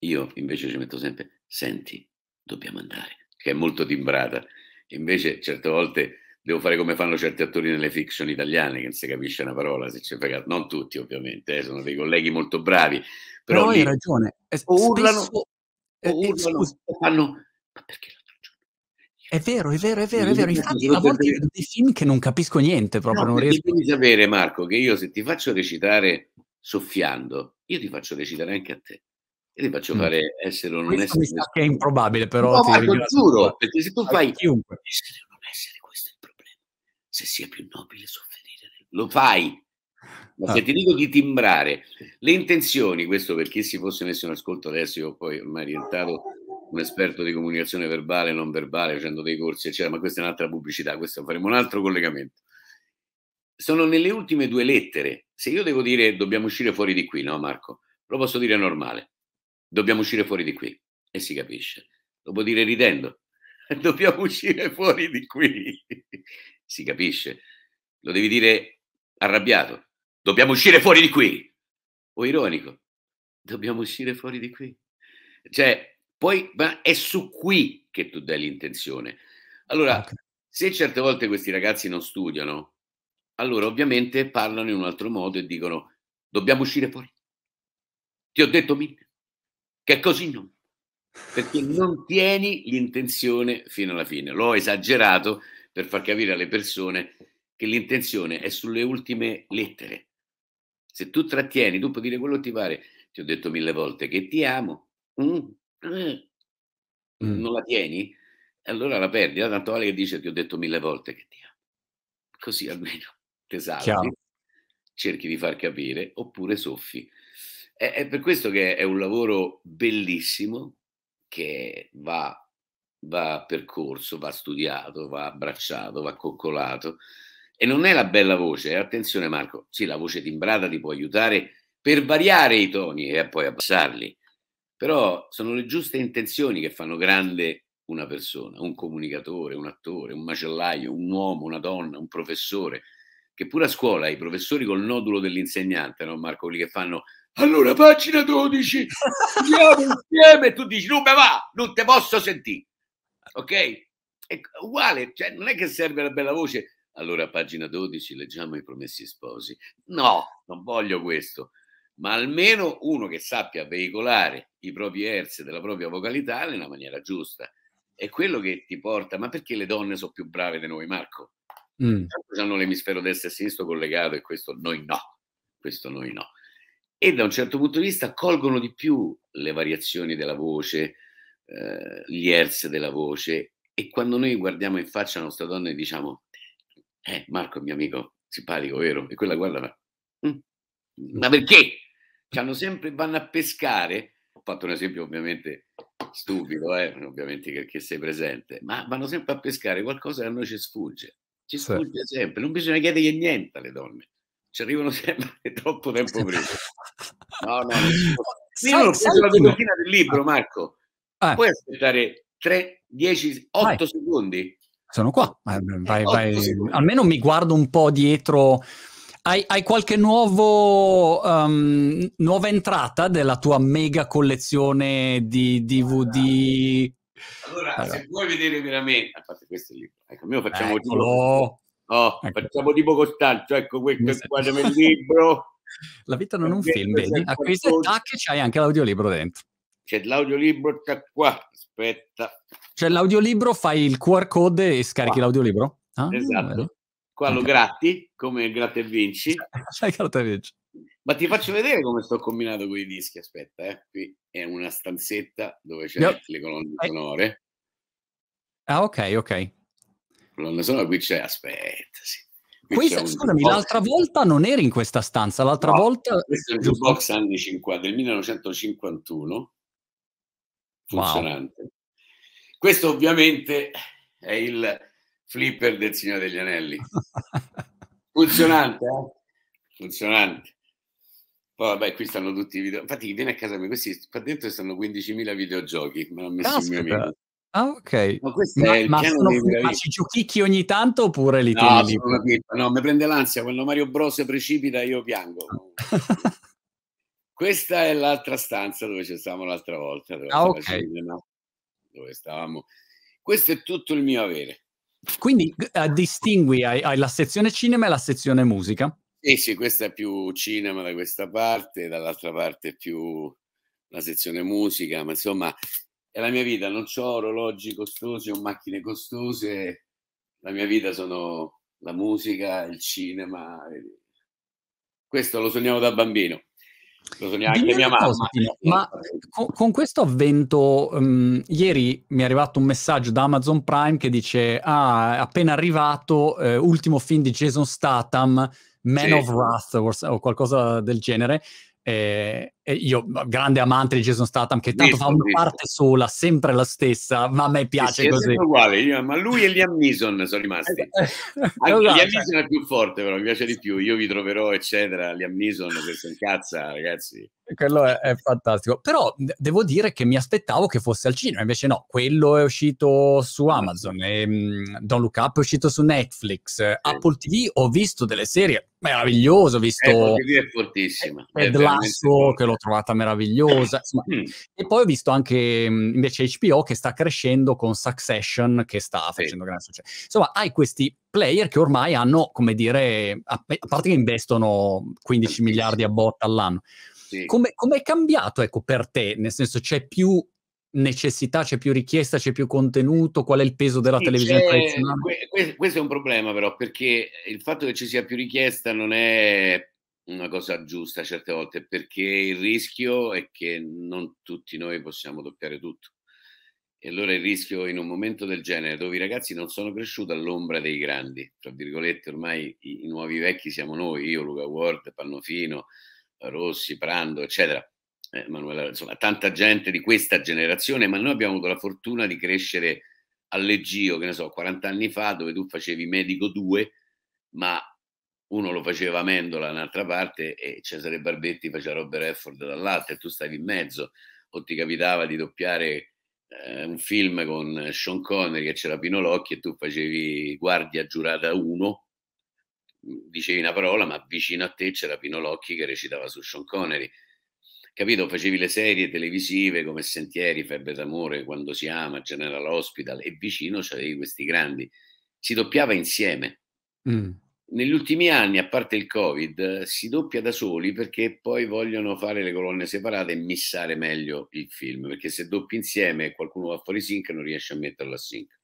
Io invece ci metto sempre, senti, dobbiamo andare, che è molto timbrata. Invece certe volte devo fare come fanno certi attori nelle fiction italiane, che non si capisce una parola, se c'è fregato. Non tutti ovviamente, eh, sono dei colleghi molto bravi. Però no, lì, hai ragione. Eh, o urlano, Spesso... Eh, o eh, urlano, eh, fanno... Ma perché È vero, è vero, è vero, è vero. Infatti a volte vedo dei film che non capisco niente, proprio no, non riesco. Devi sapere Marco che io se ti faccio recitare soffiando, io ti faccio recitare anche a te e li faccio fare essere o non questo essere. Mi sa che è improbabile, però. No, ti ma giuro, perché se tu fai chiunque. essere o non essere, questo è il problema. Se sia più nobile soffrire, lo fai. Ma ah. se ti dico di timbrare le intenzioni, questo per chi si fosse messo in ascolto adesso, io poi ormai orientato un esperto di comunicazione verbale e non verbale, facendo dei corsi, eccetera, ma questa è un'altra pubblicità, questo faremo un altro collegamento. Sono nelle ultime due lettere. Se io devo dire dobbiamo uscire fuori di qui, no Marco? Lo posso dire normale dobbiamo uscire fuori di qui. E si capisce. Lo può dire ridendo. <laughs> Dobbiamo uscire fuori di qui. <laughs> si capisce. Lo devi dire arrabbiato. Dobbiamo uscire fuori di qui. O ironico. Dobbiamo uscire fuori di qui. Cioè, poi ma è su qui che tu dai l'intenzione. Allora, se certe volte questi ragazzi non studiano, allora ovviamente parlano in un altro modo e dicono dobbiamo uscire fuori. Ti ho detto mille che così non. Perché non tieni l'intenzione fino alla fine. L'ho esagerato per far capire alle persone che l'intenzione è sulle ultime lettere. Se tu trattieni, tu puoi dire quello che ti pare. Ti ho detto mille volte che ti amo. Mm, eh. mm, Non la tieni? Allora la perdi. Ah, tanto vale che dice ti ho detto mille volte che ti amo. Così almeno te salvi, cerchi di far capire, oppure soffi. È, è per questo che è un lavoro bellissimo che va, va percorso, va studiato, va abbracciato, va coccolato. E non è la bella voce, eh? attenzione Marco, sì, la voce timbrata ti può aiutare per variare i toni e poi abbassarli, però sono le giuste intenzioni che fanno grande una persona, un comunicatore, un attore, un macellaio, un uomo, una donna, un professore, che pure a scuola i professori col nodulo dell'insegnante, no Marco, quelli che fanno allora pagina 12 andiamo insieme e tu dici non me va non te posso sentire ok è uguale cioè, non è che serve la bella voce allora pagina 12 leggiamo i promessi sposi no non voglio questo ma almeno uno che sappia veicolare i propri hertz della propria vocalità nella maniera giusta è quello che ti porta ma perché le donne sono più brave di noi Marco mm. Certo, hanno l'emisfero destra e sinistro collegato e questo noi no questo noi no e da un certo punto di vista colgono di più le variazioni della voce, eh, gli hertz della voce e quando noi guardiamo in faccia la nostra donna e diciamo eh Marco è mio amico simpatico, vero? E quella guarda ma, mm, ma perché? hanno sempre, vanno a pescare, ho fatto un esempio ovviamente stupido, eh, ovviamente perché sei presente, ma vanno sempre a pescare qualcosa che a noi ci sfugge, ci sfugge sì. sempre, non bisogna chiedergli niente alle donne, ci arrivano <laughs> sempre troppo tempo prima. No, no, sì, no, la copertina del libro, Marco. Ah. Puoi aspettare 3, 10, 8 vai. secondi? Sono qua. Eh, vai, vai. Almeno mi guardo un po' dietro. Hai, hai qualche nuovo, um, nuova entrata della tua mega collezione di DVD? Allora, allora. se vuoi vedere veramente, a parte questo libro, ecco, noi facciamo Eccolo. tipo, oh, ecco. facciamo tipo Costanzo, ecco questo è il quadro del libro, la vita non è un film, vedi? Acquista il tac e c'hai anche l'audiolibro dentro. C'è l'audiolibro, sta qua, aspetta. C'è cioè, l'audiolibro, fai il QR code e scarichi qua. l'audiolibro? Ah, esatto. Qua lo gratti, come gratta e vinci. <laughs> Sai gratta e vinci. Ma ti faccio vedere come sto combinato con i dischi, aspetta, eh. Qui è una stanzetta dove c'è yep. le colonne sonore. Ah, ok, ok. Colonne sonora qui c'è, aspetta, sì. Questa, scusami, l'altra volta non eri in questa stanza, l'altra no, volta... Questo è il jukebox anni 50, del 1951, funzionante. Wow. Questo ovviamente è il flipper del Signore degli Anelli. <laughs> funzionante, eh? Funzionante. Poi vabbè, qui stanno tutti i video. Infatti, vieni a casa mia, questi qua dentro stanno 15.000 videogiochi, me l'ha messo Caspita. il mio amico. Ah, ok. Ma, ma, ma sono fumaci giochicchi ogni tanto oppure li no, tieni? No, mi prende l'ansia. Quando Mario Bros precipita io piango. <laughs> Questa è l'altra stanza dove ci stavamo l'altra volta. Dove ah, ok. Cinema, dove stavamo. Questo è tutto il mio avere. Quindi uh, distingui, hai, hai, la sezione cinema e la sezione musica? Sì, sì, questa è più cinema da questa parte, dall'altra parte più la sezione musica, ma insomma è la mia vita, non ho orologi costosi o macchine costose, la mia vita sono la musica, il cinema. Questo lo sogniamo da bambino. Lo sognava anche mia mamma. Cosa, eh, ma con, con, questo avvento, um, ieri mi è arrivato un messaggio da Amazon Prime che dice: Ah, appena arrivato, eh, ultimo film di Jason Statham, Man sì. of Wrath o qualcosa del genere. Eh, io, grande amante di Jason Statham, che tanto visto, fa una visto. parte sola, sempre la stessa, ma a me piace sì, così. Uguale, io, ma lui e Liam Neeson sono rimasti. Eh, Anche esatto. Liam Neeson è esatto. più forte, però mi piace di più. Io vi troverò, eccetera. Liam Neeson che si incazza, ragazzi quello è, è, fantastico. Però devo dire che mi aspettavo che fosse al cinema, invece no, quello è uscito su Amazon, e, um, Don't Look Up è uscito su Netflix, sì. Apple TV ho visto delle serie meravigliose, ho visto... Apple TV è fortissima. Ted Lasso, che l'ho trovata meravigliosa. Insomma, mm. E poi ho visto anche mm, invece HBO che sta crescendo con Succession, che sta facendo sì. grande successo. Insomma, hai questi player che ormai hanno, come dire, a parte che investono 15 miliardi a botta all'anno, sì. Come, è cambiato ecco, per te? Nel senso, c'è più necessità, c'è più richiesta, c'è più contenuto? Qual è il peso della sì, televisione tradizionale? Que, questo è un problema, però, perché il fatto che ci sia più richiesta non è una cosa giusta certe volte, perché il rischio è che non tutti noi possiamo doppiare tutto. E allora il rischio in un momento del genere, dove i ragazzi non sono cresciuti all'ombra dei grandi, tra virgolette, ormai i, i nuovi vecchi siamo noi, io, Luca Ward, Pannofino, Rossi, Prando, eccetera, eh, insomma, tanta gente di questa generazione, ma noi abbiamo avuto la fortuna di crescere a Leggio, che ne so, 40 anni fa, dove tu facevi medico 2, ma uno lo faceva Mendola da un'altra parte e Cesare Barbetti faceva Robert Efford dall'altra e tu stavi in mezzo o ti capitava di doppiare eh, un film con Sean Connery che c'era Pinolocchi e tu facevi guardia giurata 1 dicevi una parola, ma vicino a te c'era Pino Locchi che recitava su Sean Connery. Capito? Facevi le serie televisive come Sentieri, Febbre d'amore, Quando si ama, General Hospital e vicino c'avevi questi grandi. Si doppiava insieme. Mm. Negli ultimi anni, a parte il Covid, si doppia da soli perché poi vogliono fare le colonne separate e missare meglio il film, perché se doppi insieme e qualcuno va fuori sync non riesce a metterlo a sync.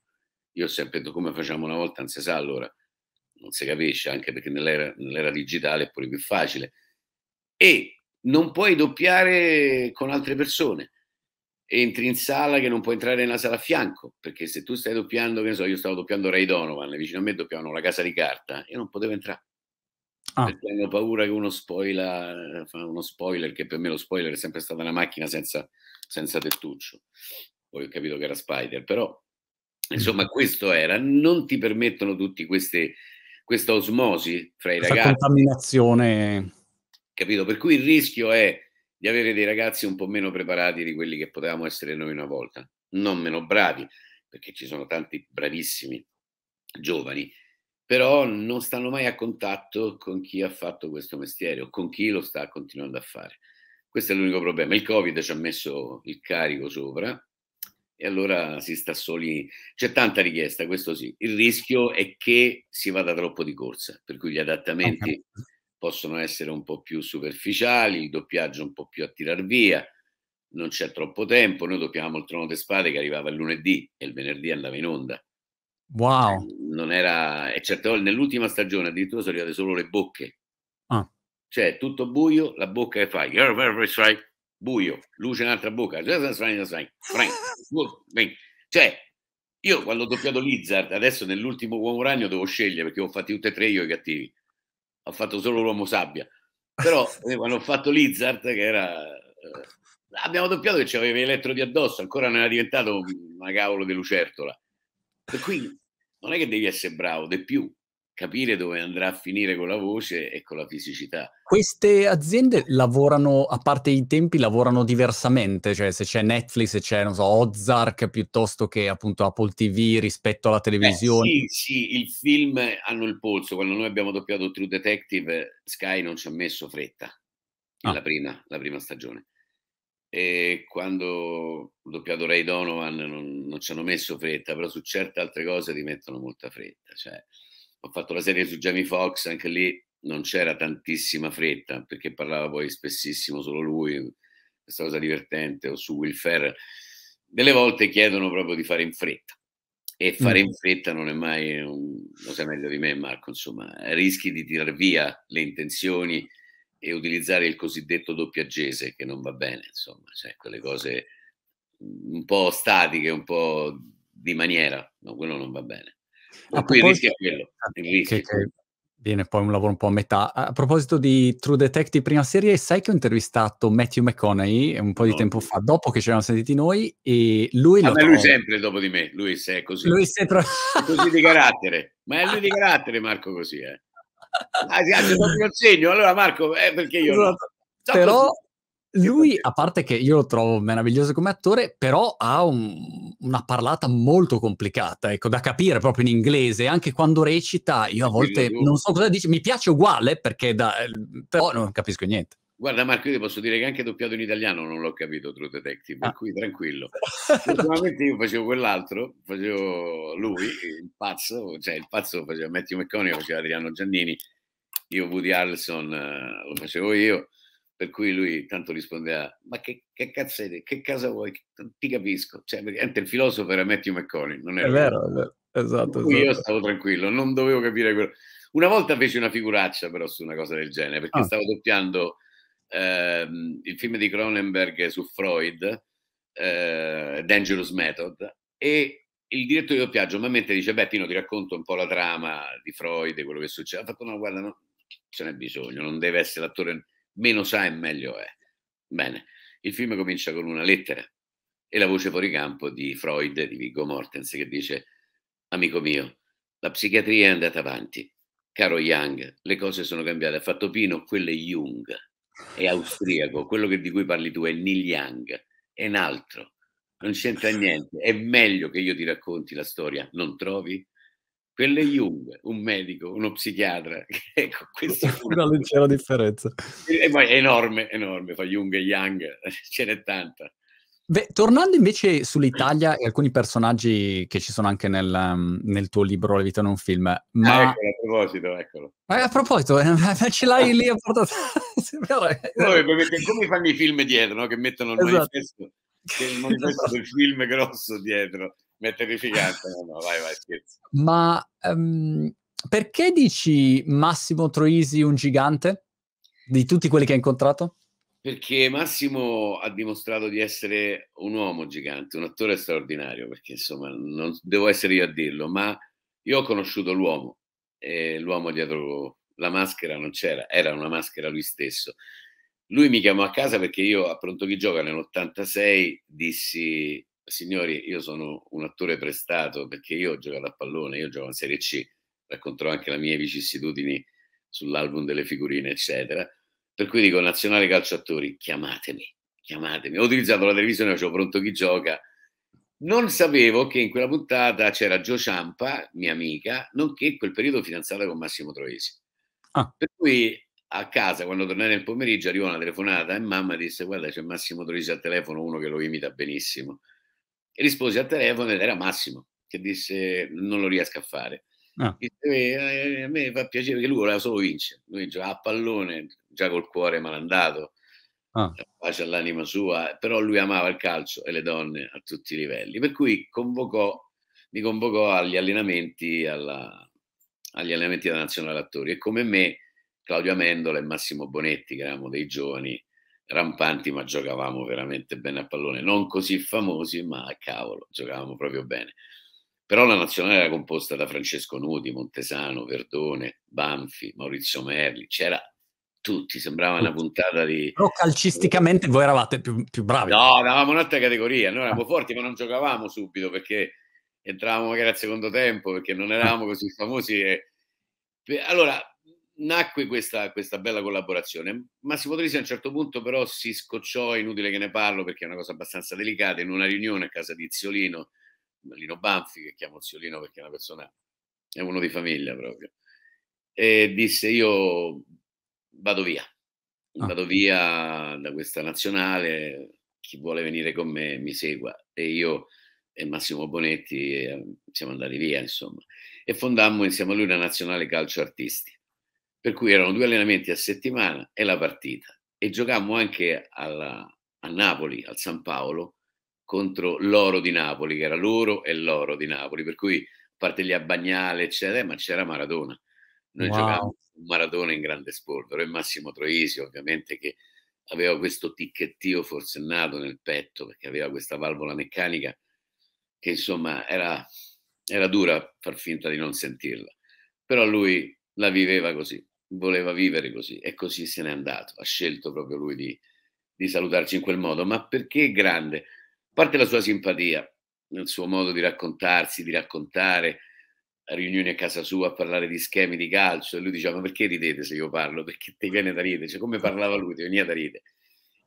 Io ho sempre detto come facciamo una volta, anzi, sa allora non si capisce, anche perché nell'era, nell'era digitale è pure più facile. E non puoi doppiare con altre persone. Entri in sala che non puoi entrare nella sala a fianco, perché se tu stai doppiando, che ne so, io stavo doppiando Ray Donovan, vicino a me doppiavano la casa di carta, io non potevo entrare. Ah. Perché hanno paura che uno spoiler, fa uno spoiler, che per me lo spoiler è sempre stata una macchina senza, senza tettuccio. Poi ho capito che era Spider, però insomma mm. questo era, non ti permettono tutte queste questa osmosi fra i questa ragazzi. contaminazione. Capito? Per cui il rischio è di avere dei ragazzi un po' meno preparati di quelli che potevamo essere noi una volta, non meno bravi, perché ci sono tanti bravissimi giovani, però non stanno mai a contatto con chi ha fatto questo mestiere o con chi lo sta continuando a fare. Questo è l'unico problema. Il Covid ci ha messo il carico sopra, e allora si sta soli, c'è tanta richiesta, questo sì. Il rischio è che si vada troppo di corsa, per cui gli adattamenti okay. possono essere un po' più superficiali, il doppiaggio un po' più a tirar via, non c'è troppo tempo, noi doppiamo il trono di spade che arrivava il lunedì e il venerdì andava in onda. Cioè, wow! Non era... E certe volte nell'ultima stagione addirittura sono arrivate solo le bocche. Ah. Cioè, tutto buio, la bocca che fai, buio, luce in un'altra bocca, cioè io quando ho doppiato Lizard, adesso nell'ultimo uomo ragno devo scegliere perché ho fatti tutti e tre io i cattivi, ho fatto solo l'uomo sabbia, però eh, quando ho fatto Lizard che era... Eh, abbiamo doppiato che ci aveva elettrodi addosso, ancora non era diventato una cavolo di lucertola. Per cui non è che devi essere bravo, di più, capire dove andrà a finire con la voce e con la fisicità. Queste aziende lavorano, a parte i tempi, lavorano diversamente, cioè se c'è Netflix, se c'è, non so, Ozark piuttosto che appunto Apple TV rispetto alla televisione. Eh, sì, sì, il film hanno il polso, quando noi abbiamo doppiato True Detective, Sky non ci ha messo fretta, ah. la, prima, la prima stagione. E quando ho doppiato Ray Donovan non, non ci hanno messo fretta, però su certe altre cose ti mettono molta fretta, cioè ho fatto la serie su Jamie Foxx, anche lì non c'era tantissima fretta perché parlava poi spessissimo solo lui, questa cosa divertente, o su Will Ferrell. Delle volte chiedono proprio di fare in fretta e fare mm. in fretta non è mai, un, lo sai meglio di me Marco, insomma, rischi di tirar via le intenzioni e utilizzare il cosiddetto doppiaggese che non va bene, insomma, cioè quelle cose un po' statiche, un po' di maniera, no, quello non va bene. A qui il rischio quello. Che, che viene poi un lavoro un po' a metà. A proposito di True Detective prima serie, sai che ho intervistato Matthew McConaughey un po' di no. tempo fa, dopo che ci eravamo sentiti noi, e lui... Ah, ma lui sempre dopo di me, lui è così. Lui è tro... così di carattere. Ma è lui di carattere, Marco, così, eh. Ah, sì, proprio ah, il segno. Allora, Marco, è eh, perché io... Esatto. No. Però lui, a parte che io lo trovo meraviglioso come attore, però ha un, una parlata molto complicata, ecco, da capire proprio in inglese, anche quando recita, io a volte non so cosa dice, mi piace uguale perché da, eh, però non capisco niente. Guarda Marco, io ti posso dire che anche doppiato in italiano non l'ho capito True Detective, ah. cui tranquillo. <laughs> Esatto. Ultimamente io facevo quell'altro, facevo lui, il pazzo, cioè il pazzo faceva Matthew McConaughey, faceva Adriano Giannini, io Woody Harrelson eh, lo facevo io per cui lui tanto rispondeva ma che, che cazzo è, che casa vuoi non ti capisco cioè, veramente il filosofo era Matthew McConaughey non era è vero, è vero. Esatto, esatto, io stavo tranquillo non dovevo capire quello una volta feci una figuraccia però su una cosa del genere perché ah. stavo doppiando ehm, il film di Cronenberg su Freud eh, Dangerous Method e il direttore di doppiaggio ovviamente dice beh Pino ti racconto un po' la trama di Freud quello che succede ha fatto no guarda non ce n'è bisogno non deve essere l'attore meno sa e meglio è. Bene, il film comincia con una lettera e la voce fuori campo di Freud di Viggo Mortens che dice Amico mio, la psichiatria è andata avanti. Caro Young, le cose sono cambiate. Ha fatto Pino, quello è Jung, è austriaco. Quello che, di cui parli tu è Neil Young, è un altro. Non c'entra niente. È meglio che io ti racconti la storia, non trovi? quello è Jung, un medico, uno psichiatra. <laughs> Ecco, questo una <laughs> leggera differenza. E poi è enorme, enorme, fa Jung e Yang, <laughs> ce n'è tanta. Beh, tornando invece sull'Italia e alcuni personaggi che ci sono anche nel, mm, nel tuo libro La vita non un film. Ma... Ah, eccolo, a proposito, eccolo. Eh, a proposito, eh, ce l'hai lì a portata. come fanno i film dietro, no? che mettono il esatto. manifesto, il manifesto del film grosso dietro mi è terrificante. No, no, vai, vai, scherzo. Ma um, perché dici Massimo Troisi un gigante di tutti quelli che hai incontrato? Perché Massimo ha dimostrato di essere un uomo gigante, un attore straordinario, perché insomma non devo essere io a dirlo, ma io ho conosciuto l'uomo e l'uomo dietro la maschera non c'era, era una maschera lui stesso. Lui mi chiamò a casa perché io a Pronto Chi Gioca nell'86 dissi signori, io sono un attore prestato perché io ho giocato a pallone, io gioco in Serie C, racconterò anche le mie vicissitudini sull'album delle figurine, eccetera. Per cui dico, nazionale calciatori, chiamatemi, chiamatemi. Ho utilizzato la televisione, ho pronto chi gioca. Non sapevo che in quella puntata c'era Gio Ciampa, mia amica, nonché in quel periodo fidanzata con Massimo Troesi. Ah. Per cui a casa, quando tornai nel pomeriggio, arrivò una telefonata e mamma disse, guarda, c'è Massimo Troesi al telefono, uno che lo imita benissimo e risposi al telefono ed era Massimo che disse non lo riesco a fare. Ah. Disse, eh, eh, a me fa piacere che lui voleva solo vincere, lui giocava a pallone, già col cuore malandato, ah. pace all'anima sua, però lui amava il calcio e le donne a tutti i livelli, per cui convocò, mi convocò agli allenamenti, alla, agli allenamenti della Nazionale Attori e come me Claudio Amendola e Massimo Bonetti, che eravamo dei giovani, rampanti, ma giocavamo veramente bene a pallone. Non così famosi, ma cavolo, giocavamo proprio bene. Però la nazionale era composta da Francesco Nudi, Montesano, Verdone, Banfi, Maurizio Merli, c'era tutti, sembrava una puntata di... Però calcisticamente voi eravate più, più bravi. No, eravamo un'altra categoria, noi eravamo forti ma non giocavamo subito perché entravamo magari al secondo tempo, perché non eravamo così famosi. E... Allora, nacque questa, questa, bella collaborazione, Massimo si a un certo punto però si scocciò, inutile che ne parlo perché è una cosa abbastanza delicata, in una riunione a casa di Ziolino, Lino Banfi, che chiamo Ziolino perché è una persona, è uno di famiglia proprio, e disse io vado via, ah. vado via da questa nazionale, chi vuole venire con me mi segua e io e Massimo Bonetti eh, siamo andati via insomma e fondammo insieme a lui la Nazionale Calcio Artisti per cui erano due allenamenti a settimana e la partita. E giocavamo anche alla, a Napoli, al San Paolo, contro l'Oro di Napoli, che era l'Oro e l'Oro di Napoli. Per cui, a parte gli abbagnale, eccetera, ma c'era Maradona. Noi wow. giocavamo Maradona in grande spolvero e Massimo Troisi, ovviamente, che aveva questo ticchettio forsennato nel petto perché aveva questa valvola meccanica che insomma era, era dura far finta di non sentirla, però lui la viveva così voleva vivere così e così se n'è andato. Ha scelto proprio lui di, di salutarci in quel modo. Ma perché grande? A parte la sua simpatia, nel suo modo di raccontarsi, di raccontare, a riunioni a casa sua a parlare di schemi di calcio e lui diceva ma perché ridete se io parlo? Perché ti viene da ridere? Cioè, come parlava lui, ti veniva da ridere.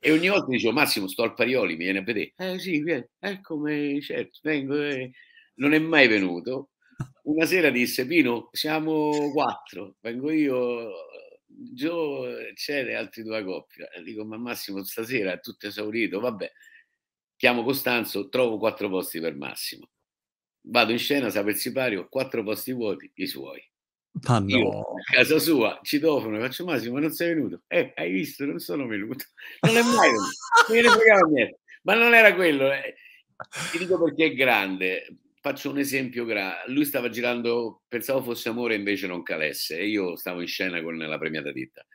E ogni volta dicevo oh, Massimo sto al Parioli, mi viene a vedere. Eh sì, vieni, eccomi, certo, vengo. Eh. Non è mai venuto una sera disse, Pino, siamo quattro, vengo io, Gio, c'è le altre due coppie. Dico, ma Massimo stasera è tutto esaurito, vabbè. Chiamo Costanzo, trovo quattro posti per Massimo. Vado in scena, sa per sipario, quattro posti vuoti, i suoi. Ma no. Io, a casa sua, citofono, faccio Massimo, ma non sei venuto? Eh, hai visto, non sono venuto. Non è mai venuto, non ma non era quello. Eh. Ti dico perché è grande, faccio un esempio gra- lui stava girando pensavo fosse amore invece non calesse e io stavo in scena con la premiata ditta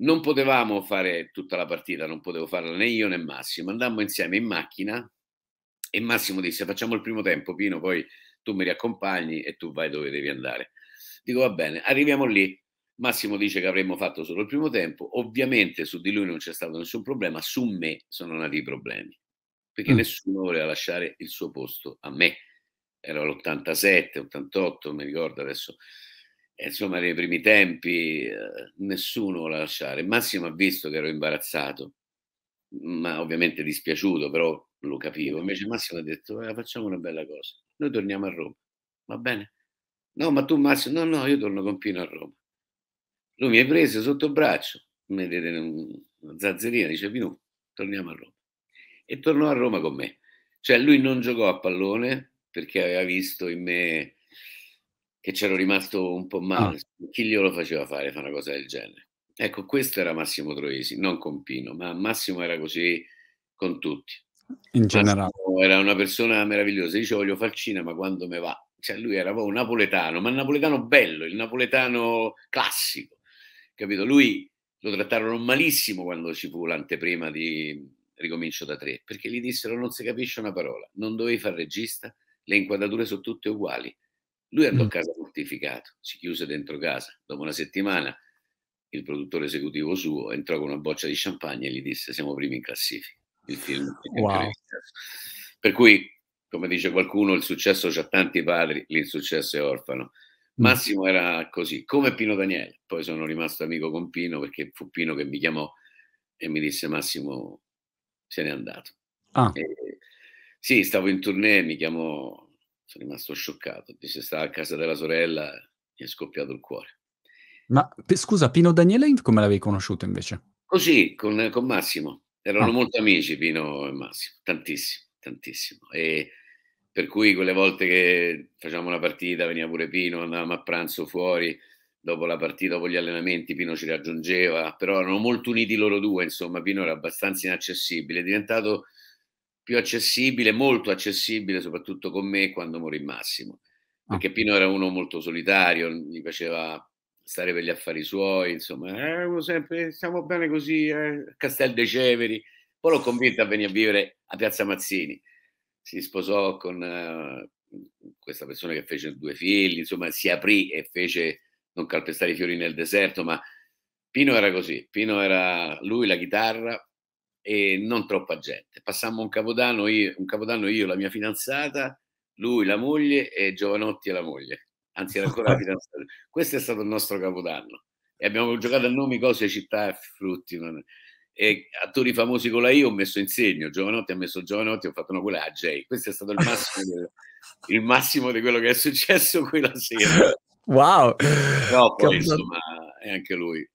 non potevamo fare tutta la partita non potevo farla né io né Massimo andammo insieme in macchina e Massimo disse facciamo il primo tempo Pino poi tu mi riaccompagni e tu vai dove devi andare dico va bene arriviamo lì Massimo dice che avremmo fatto solo il primo tempo ovviamente su di lui non c'è stato nessun problema su me sono nati i problemi perché mm. nessuno voleva lasciare il suo posto a me. Era l'87, 88, mi ricordo adesso. E, insomma, nei primi tempi eh, nessuno voleva lasciare. Massimo ha visto che ero imbarazzato, ma ovviamente dispiaciuto, però lo capivo. Invece Massimo ha detto, eh, facciamo una bella cosa. Noi torniamo a Roma, va bene? No, ma tu Massimo, no, no, io torno con Pino a Roma. Lui mi ha preso sotto il braccio, mettete una zazzerina, dice Pino, torniamo a Roma e tornò a Roma con me. Cioè lui non giocò a pallone perché aveva visto in me che c'ero rimasto un po' male. Ah. Chi glielo faceva fare, fare una cosa del genere. Ecco, questo era Massimo Troesi, non con Pino, ma Massimo era così con tutti. In generale. Massimo era una persona meravigliosa. Io voglio fare il cinema quando me va. Cioè lui era proprio un napoletano, ma il napoletano bello, il napoletano classico. Capito? Lui lo trattarono malissimo quando ci fu l'anteprima di ricomincio da tre, perché gli dissero non si capisce una parola, non dovevi far regista, le inquadrature sono tutte uguali. Lui andò a mm. casa mortificato, si chiuse dentro casa. Dopo una settimana il produttore esecutivo suo entrò con una boccia di champagne e gli disse siamo primi in classifica. Il film wow. Per cui, come dice qualcuno, il successo ha tanti padri, l'insuccesso è orfano. Mm. Massimo era così, come Pino Daniele. Poi sono rimasto amico con Pino perché fu Pino che mi chiamò e mi disse Massimo se n'è andato. Ah. E, sì, stavo in tournée, mi chiamo, sono rimasto scioccato, dice stava a casa della sorella, mi è scoppiato il cuore. Ma scusa, Pino Daniele come l'avevi conosciuto invece? Così, con, con Massimo. Erano ah. molto amici Pino e Massimo, tantissimo, tantissimo. E per cui quelle volte che facciamo una partita veniva pure Pino, andavamo a pranzo fuori, dopo la partita, dopo gli allenamenti, Pino ci raggiungeva, però erano molto uniti loro due, insomma, Pino era abbastanza inaccessibile, è diventato più accessibile, molto accessibile, soprattutto con me quando morì Massimo, perché ah. Pino era uno molto solitario, gli piaceva stare per gli affari suoi, insomma, eh, sempre, stiamo bene così, eh, Castel dei Ceveri, poi l'ho convinto a venire a vivere a Piazza Mazzini, si sposò con uh, questa persona che fece due figli, insomma, si aprì e fece non calpestare i fiori nel deserto, ma Pino era così, Pino era lui la chitarra e non troppa gente. Passammo un capodanno io, un capodanno io la mia fidanzata, lui, la moglie e Giovanotti e la moglie. Anzi, era ancora la fidanzata. <laughs> Questo è stato il nostro capodanno. E abbiamo giocato a nomi, cose, città e frutti. E attori famosi con la I ho messo in segno, Giovanotti ha messo Giovanotti, ho fatto una quella a Jay. Questo è stato il massimo, <laughs> del, il massimo di quello che è successo quella sera. <laughs> Wow! Però poi, insomma, è anche lui.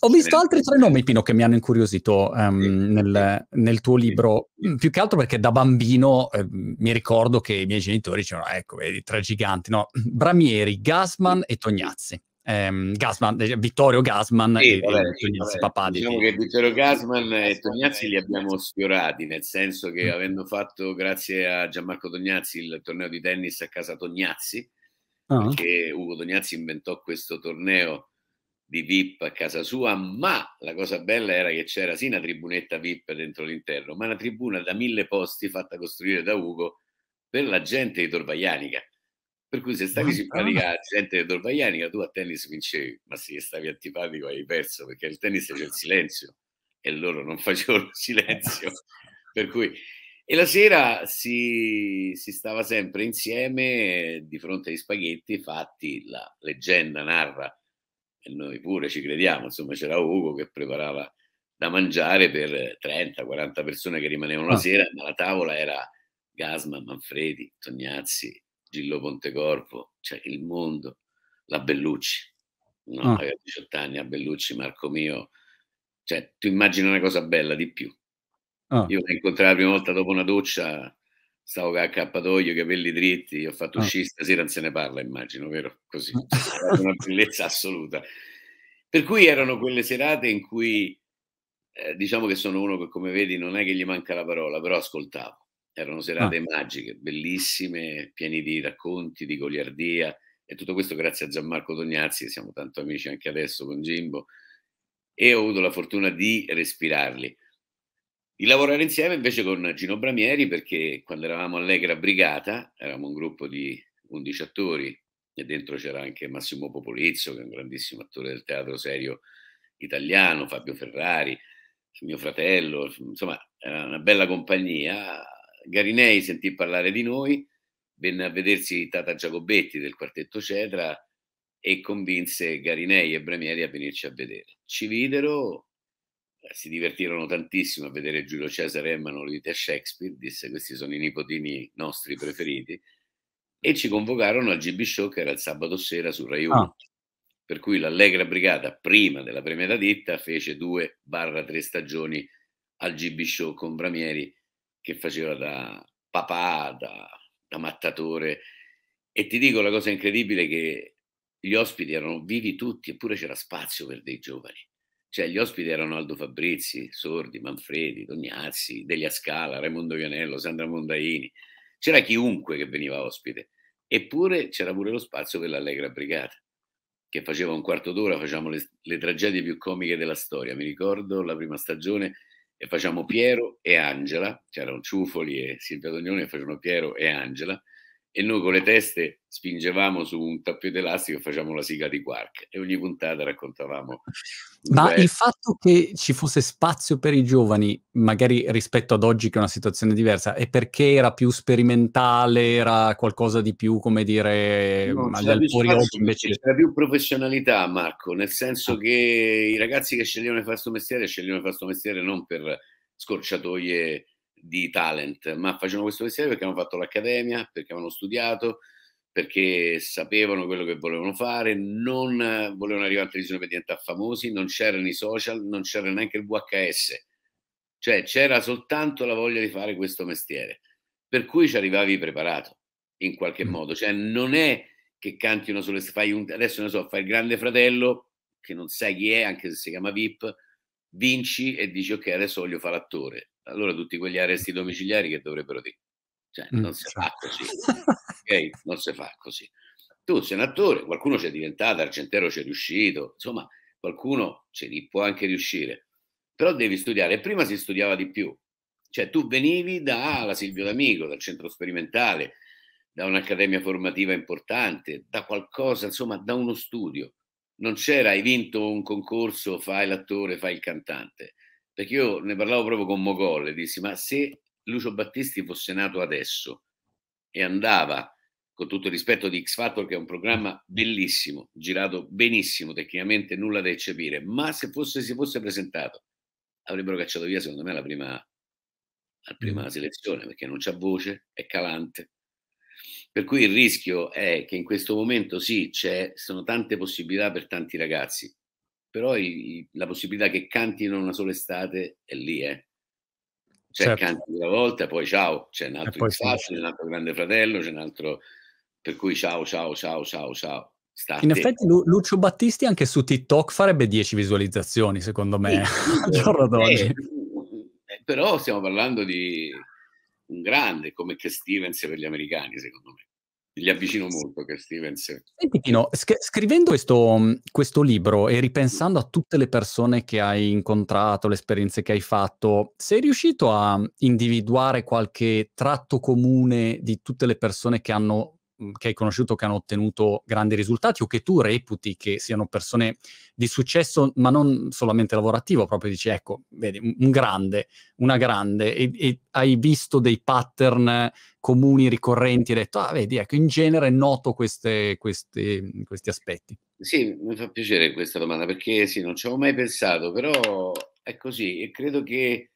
Ho visto altri tre nomi, Pino, che mi hanno incuriosito um, nel, nel, tuo libro, mm, più che altro perché da bambino eh, mi ricordo che i miei genitori dicevano, ecco, vedi, tre giganti, no? Bramieri, Gasman e Tognazzi. Um, ehm, Gasman, eh, Vittorio Gasman sì, e, vabbè, e Tognazzi papà. Diciamo che Vittorio Gasman e Tognazzi li abbiamo sfiorati, nel senso che mm. avendo fatto, grazie a Gianmarco Tognazzi, il torneo di tennis a casa Tognazzi, ah. perché Ugo Tognazzi inventò questo torneo di VIP a casa sua, ma la cosa bella era che c'era sì una tribunetta VIP dentro l'interno, ma una tribuna da mille posti fatta costruire da Ugo per la gente di Torvaianica. Per cui se stavi ah. simpatica alla gente di Torvaianica, tu a tennis vincevi, ma se stavi antipatico hai perso, perché il tennis c'è il silenzio e loro non <laughs> facevano <laughs> silenzio. Per cui e la sera si, si, stava sempre insieme eh, di fronte agli spaghetti fatti, la leggenda narra, e noi pure ci crediamo, insomma c'era Ugo che preparava da mangiare per 30-40 persone che rimanevano la ah. sera, ma la tavola era Gasman, Manfredi, Tognazzi, Gillo Pontecorvo, cioè il mondo, la Bellucci, no? Ah. 18 anni, a Bellucci, Marco mio, cioè tu immagini una cosa bella di più. Ah. Io la incontrato la prima volta dopo una doccia, stavo con l'accappatoio, i capelli dritti, ho fatto ah. uscire stasera, non se ne parla immagino, vero? Così, ah. una bellezza assoluta. Per cui erano quelle serate in cui, eh, diciamo che sono uno che come vedi non è che gli manca la parola, però ascoltavo. Erano ah. serate ah. magiche, bellissime, pieni di racconti, di goliardia e tutto questo grazie a Gianmarco Tognazzi, siamo tanto amici anche adesso con Gimbo, e ho avuto la fortuna di respirarli di lavorare insieme invece con Gino Bramieri perché quando eravamo all'Egra Brigata, eravamo un gruppo di 11 attori e dentro c'era anche Massimo Popolizio, che è un grandissimo attore del teatro serio italiano, Fabio Ferrari, mio fratello, insomma era una bella compagnia. Garinei sentì parlare di noi, venne a vedersi Tata Giacobetti del quartetto Cetra e convinse Garinei e Bramieri a venirci a vedere. Ci videro, eh, si divertirono tantissimo a vedere Giulio Cesare Emmanuel di Shakespeare, disse questi sono i nipotini nostri preferiti, e ci convocarono al GB Show che era il sabato sera su Rai 1. Ah. Per cui l'Allegra Brigata, prima della premiata ditta, fece due barra tre stagioni al GB Show con Bramieri che faceva da papà, da, da mattatore. E ti dico la cosa incredibile che gli ospiti erano vivi tutti, eppure c'era spazio per dei giovani cioè, gli ospiti erano Aldo Fabrizi, Sordi, Manfredi, Dognazzi, Degli Ascala, Raimondo Vianello, Sandra Mondaini. C'era chiunque che veniva ospite. Eppure c'era pure lo spazio per l'Allegra Brigata, che faceva un quarto d'ora, facciamo le, le tragedie più comiche della storia. Mi ricordo la prima stagione e facciamo Piero e Angela, c'erano Ciufoli e Silvia Dognone, facevano Piero e Angela, e noi con le teste spingevamo su un tappeto elastico e facciamo la sigla di Quark e ogni puntata raccontavamo. Ma il fatto che ci fosse spazio per i giovani, magari rispetto ad oggi che è una situazione diversa, è perché era più sperimentale, era qualcosa di più, come dire, no, c'era, più invece... c'era più professionalità Marco, nel senso ah. che i ragazzi che sceglievano di fare questo mestiere sceglievano di fare questo mestiere non per scorciatoie di talent, ma facevano questo mestiere perché hanno fatto l'accademia, perché avevano studiato, perché sapevano quello che volevano fare, non volevano arrivare in televisione per diventare famosi, non c'erano i social, non c'era neanche il VHS, cioè c'era soltanto la voglia di fare questo mestiere, per cui ci arrivavi preparato in qualche mm. modo, cioè non è che canti cantino sulle fai un, adesso ne so, fai il grande fratello che non sai chi è, anche se si chiama VIP, vinci e dici ok, adesso voglio fare attore allora tutti quegli arresti domiciliari che dovrebbero dire. Cioè, mm, non mm. si fa così. <laughs> okay? Non si fa così. Tu sei un attore, qualcuno c'è diventato, Argentero c'è riuscito, insomma, qualcuno ci può anche riuscire. Però devi studiare. prima si studiava di più. Cioè, tu venivi dalla Silvio D'Amico, dal centro sperimentale, da un'accademia formativa importante, da qualcosa, insomma, da uno studio. Non c'era, hai vinto un concorso, fai l'attore, fai il cantante perché io ne parlavo proprio con Mogolle, dissi, ma se Lucio Battisti fosse nato adesso e andava, con tutto il rispetto di X Factor, che è un programma bellissimo, girato benissimo, tecnicamente nulla da eccepire, ma se fosse, si fosse presentato, avrebbero cacciato via, secondo me, la prima, la prima mm. selezione, perché non c'ha voce, è calante. Per cui il rischio è che in questo momento sì, ci sono tante possibilità per tanti ragazzi, però i, i, la possibilità che cantino una sola estate è lì, eh. Cioè certo. canti una volta, poi ciao, c'è un altro Infatti, c'è un altro Grande Fratello, c'è un altro... Per cui ciao, ciao, ciao, ciao, ciao. Sta in effetti Lu- Lucio Battisti anche su TikTok farebbe 10 visualizzazioni, secondo me, sì, <laughs> giorno d'oggi. Eh, eh, però stiamo parlando di un grande come che Stevens per gli americani, secondo me gli avvicino molto che Stevens. Senti, Pino, sc- scrivendo questo, mm, questo, libro e ripensando a tutte le persone che hai incontrato, le esperienze che hai fatto, sei riuscito a individuare qualche tratto comune di tutte le persone che hanno Mhmm, che hai conosciuto che hanno ottenuto grandi risultati o che tu reputi che siano persone di successo, ma non solamente lavorativo, proprio dici, ecco, vedi, un grande, una grande, e, e hai visto dei pattern comuni, ricorrenti, e hai detto, ah, vedi, ecco, in genere noto queste, queste, questi aspetti. Sì, mi fa piacere questa domanda, perché sì, non ci avevo mai pensato, però è così, e credo che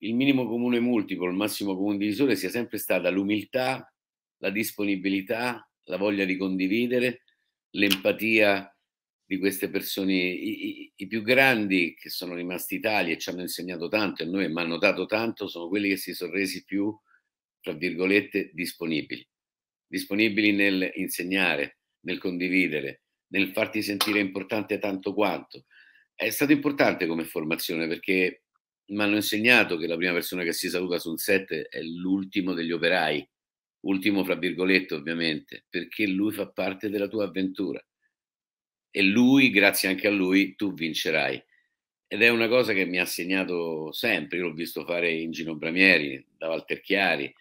il minimo comune multiplo, il massimo comune divisore sia sempre stata l'umiltà la disponibilità, la voglia di condividere, l'empatia di queste persone, i, i, i, più grandi che sono rimasti tali e ci hanno insegnato tanto e noi mi hanno dato tanto, sono quelli che si sono resi più, tra virgolette, disponibili. Disponibili nel insegnare, nel condividere, nel farti sentire importante tanto quanto. È stato importante come formazione perché mi hanno insegnato che la prima persona che si saluta su un set è l'ultimo degli operai ultimo fra virgolette ovviamente, perché lui fa parte della tua avventura e lui, grazie anche a lui, tu vincerai. Ed è una cosa che mi ha segnato sempre, io l'ho visto fare in Gino Bramieri, da Walter Chiari,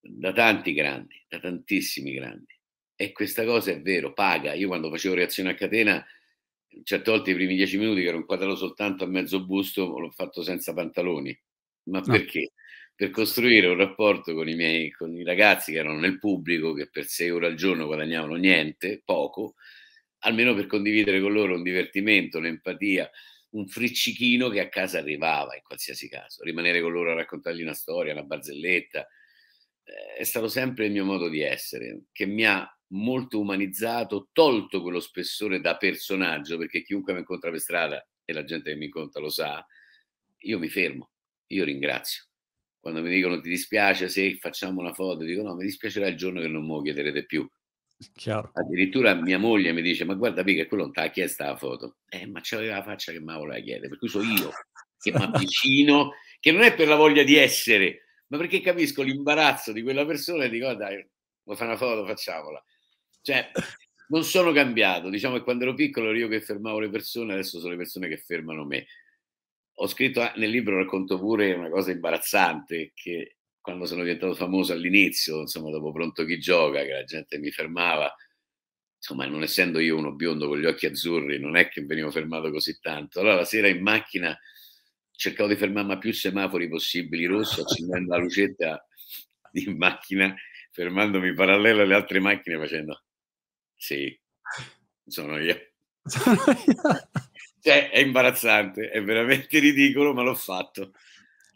da tanti grandi, da tantissimi grandi. E questa cosa è vero, paga. Io quando facevo reazione a catena, certe volte i primi dieci minuti che ero inquadrato soltanto a mezzo busto, l'ho fatto senza pantaloni. Ma no. perché? per costruire un rapporto con i miei con i ragazzi che erano nel pubblico, che per sei ore al giorno guadagnavano niente, poco, almeno per condividere con loro un divertimento, un'empatia, un friccichino che a casa arrivava in qualsiasi caso. Rimanere con loro a raccontargli una storia, una barzelletta, eh, è stato sempre il mio modo di essere, che mi ha molto umanizzato, tolto quello spessore da personaggio, perché chiunque mi incontra per strada e la gente che mi incontra lo sa, io mi fermo, io ringrazio quando mi dicono ti dispiace se facciamo una foto, dico no, mi dispiacerà il giorno che non mi chiederete più. Chiaro. Addirittura mia moglie mi dice, ma guarda mica, quello non ti ha chiesto la foto. Eh, ma c'aveva la faccia che mi voleva chiedere, per cui sono io che <laughs> mi avvicino, che non è per la voglia di essere, ma perché capisco l'imbarazzo di quella persona e dico, oh, dai, vuoi fare una foto, facciamola. Cioè, non sono cambiato, diciamo che quando ero piccolo ero io che fermavo le persone, adesso sono le persone che fermano me ho scritto eh, nel libro racconto pure una cosa imbarazzante che quando sono diventato famoso all'inizio, insomma, dopo Pronto chi gioca, che la gente mi fermava, insomma, non essendo io uno biondo con gli occhi azzurri, non è che venivo fermato così tanto. Allora la sera in macchina cercavo di fermarmi a più semafori possibili rosso, accendendo la lucetta in macchina, fermandomi parallelo alle altre macchine facendo sì, sono io. <laughs> Sono io. Cioè, è imbarazzante, è veramente ridicolo, ma l'ho fatto.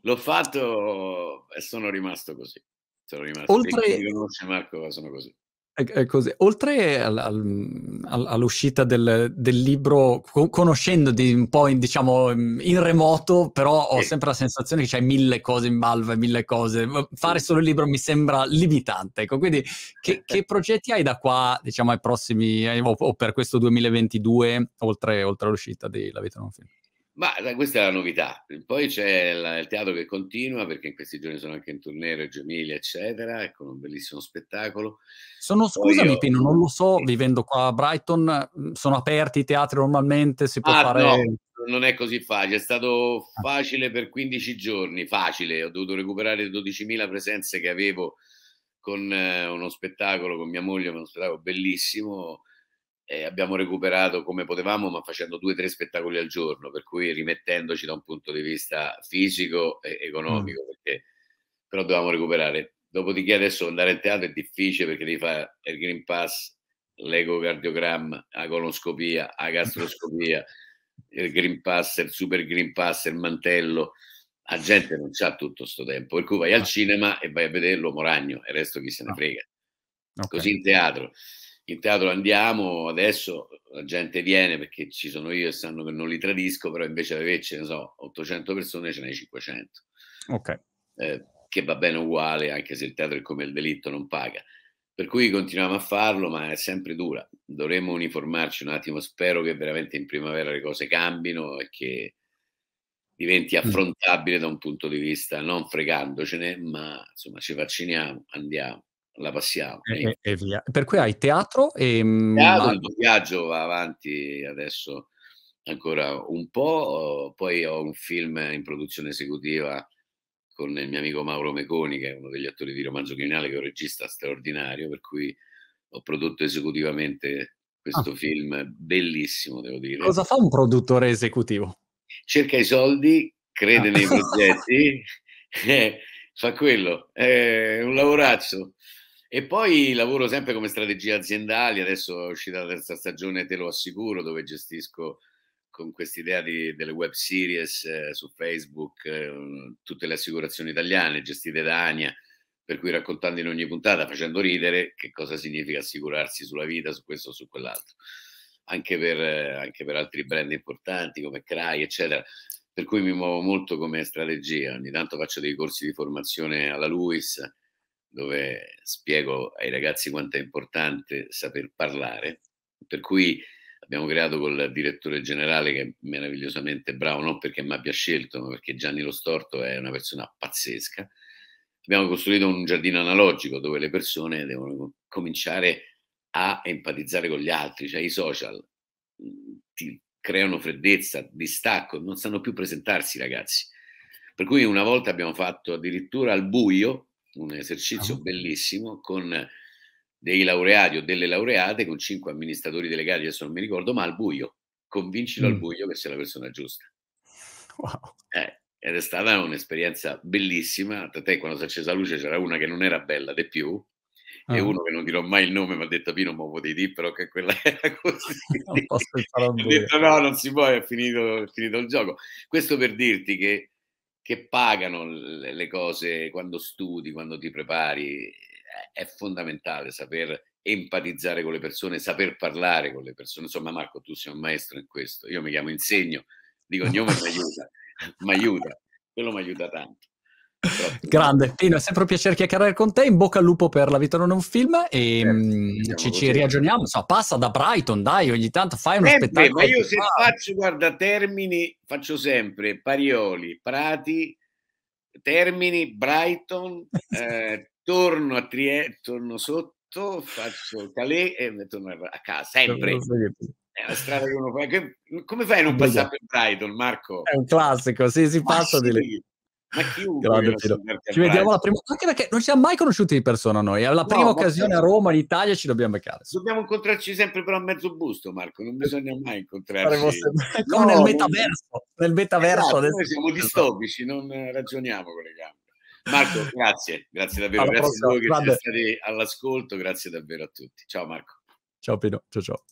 L'ho fatto e sono rimasto così. Sono rimasto. Oltre... Mi conosce Marco, sono così. È così. Oltre al, al, all'uscita del, del libro, co- conoscendoti un po' in, diciamo, in remoto, però ho sì. sempre la sensazione che c'hai mille cose in balva e mille cose. Fare solo il libro mi sembra limitante. Ecco. Quindi, che, eh, che, eh. progetti hai da qua, diciamo, ai prossimi, o, o per questo 2022, oltre, oltre all'uscita di La vita non finita? Ma eh, questa è la novità. Poi c'è la, il teatro che continua, perché in questi giorni sono anche in tournée Reggio Emilia, eccetera, con un bellissimo spettacolo. Sono, scusami io... Pino, non lo so, vivendo qua a Brighton, sono aperti i teatri normalmente, si può ah, fare... No, non è così facile, è stato facile per 15 giorni, facile, ho dovuto recuperare 12.000 presenze che avevo con eh, uno spettacolo, con mia moglie, uno spettacolo bellissimo, eh, abbiamo recuperato come potevamo, ma facendo due o tre spettacoli al giorno, per cui rimettendoci da un punto di vista fisico e mm. economico, mm. perché però dovevamo recuperare. Dopodiché adesso andare in teatro è difficile perché devi fare il Green Pass, l'ecocardiogramma, la coloscopia, la gastroscopia, il Green Pass, il Super Green Pass, il mantello. La gente non c'ha tutto questo tempo, per cui vai al ah. cinema e vai a vederlo Moragno e il resto chi se ne ah. frega. Okay. Così in teatro in teatro andiamo, adesso la gente viene perché ci sono io e sanno che non li tradisco, però invece avere, ce ne so, 800 persone ce ne hai 500. Ok. Eh, che va bene uguale, anche se il teatro è come il delitto, non paga. Per cui continuiamo a farlo, ma è sempre dura. Dovremmo uniformarci un attimo. Spero che veramente in primavera le cose cambino e che diventi mm. affrontabile da un punto di vista non fregandocene, ma insomma ci vacciniamo, andiamo la passiamo. E, e, via. Per cui hai teatro e... Mm, teatro, il viaggio va avanti adesso ancora un po', poi ho un film in produzione esecutiva con il mio amico Mauro Meconi, che è uno degli attori di Romanzo Criminale, che è un regista straordinario, per cui ho prodotto esecutivamente questo ah. film bellissimo, devo dire. Cosa fa un produttore esecutivo? Cerca i soldi, crede ah. nei progetti, <laughs> <laughs> eh, fa quello, è un lavoraccio. E poi lavoro sempre come strategia aziendale, adesso è uscita la terza stagione, te lo assicuro, dove gestisco con quest'idea di, delle web series eh, su Facebook, eh, tutte le assicurazioni italiane gestite da Ania, per cui raccontando in ogni puntata, facendo ridere, che cosa significa assicurarsi sulla vita, su questo o su quell'altro, anche per, eh, anche per altri brand importanti come Crai, eccetera. Per cui mi muovo molto come strategia, ogni tanto faccio dei corsi di formazione alla LUIS, dove spiego ai ragazzi quanto è importante saper parlare, per cui abbiamo creato col direttore generale che è meravigliosamente bravo, non perché mi abbia scelto, ma perché Gianni Lo Storto è una persona pazzesca. Abbiamo costruito un giardino analogico dove le persone devono cominciare a empatizzare con gli altri, cioè i social mm, ti creano freddezza, distacco, non sanno più presentarsi ragazzi. Per cui una volta abbiamo fatto addirittura al buio un esercizio bellissimo con dei laureati o delle laureate, con cinque amministratori delegati, adesso non mi ricordo, ma al buio. Convincilo mm. al buio che sia la persona giusta. Wow. Eh, ed è stata un'esperienza bellissima, tant'è quando si è accesa la luce c'era una che non era bella di più, e ah. uno che non dirò mai il nome mi ha detto Pino ma potevi dire però che quella <laughs> era così non <laughs> posso detto, no non si può è finito, è finito, il gioco questo per dirti che che pagano le cose quando studi, quando ti prepari. È fondamentale saper empatizzare con le persone, saper parlare con le persone. Insomma, Marco, tu sei un maestro in questo. Io mi chiamo Insegno, dico cognome mi <laughs> aiuta, mi aiuta, quello mi aiuta tanto. Esatto. Grande, Pino, è sempre un piacere chiacchierare con te. In bocca al lupo per La vita non è un film. E eh, mm, ci, ci riaggiorniamo. So, passa da Brighton, dai, ogni tanto fai uno sempre, eh spettacolo. Ma io se fa. faccio, guarda, termini, faccio sempre Parioli, Prati, termini, Brighton, <laughs> eh, torno a Trieste, torno sotto, faccio Calais e torno a casa, sempre. È una strada che uno fa. Come fai a non passare per Brighton, Marco? È un classico, sì, si passa di lì. Ma chiunque ci vediamo la prima anche perché non ci siamo mai conosciuti di persona noi. Alla prima no, occasione a Roma, in Italia, ci dobbiamo beccare. Dobbiamo incontrarci sempre però a mezzo busto, Marco. Non bisogna mai incontrarci. No, no, nel metaverso. Nel metaverso esatto, noi siamo distopici, non ragioniamo con le gambe. Marco, <laughs> grazie, grazie davvero. Alla grazie prossima, a voi che siete stati all'ascolto. Grazie davvero a tutti. Ciao Marco. Ciao Pino, ciao ciao.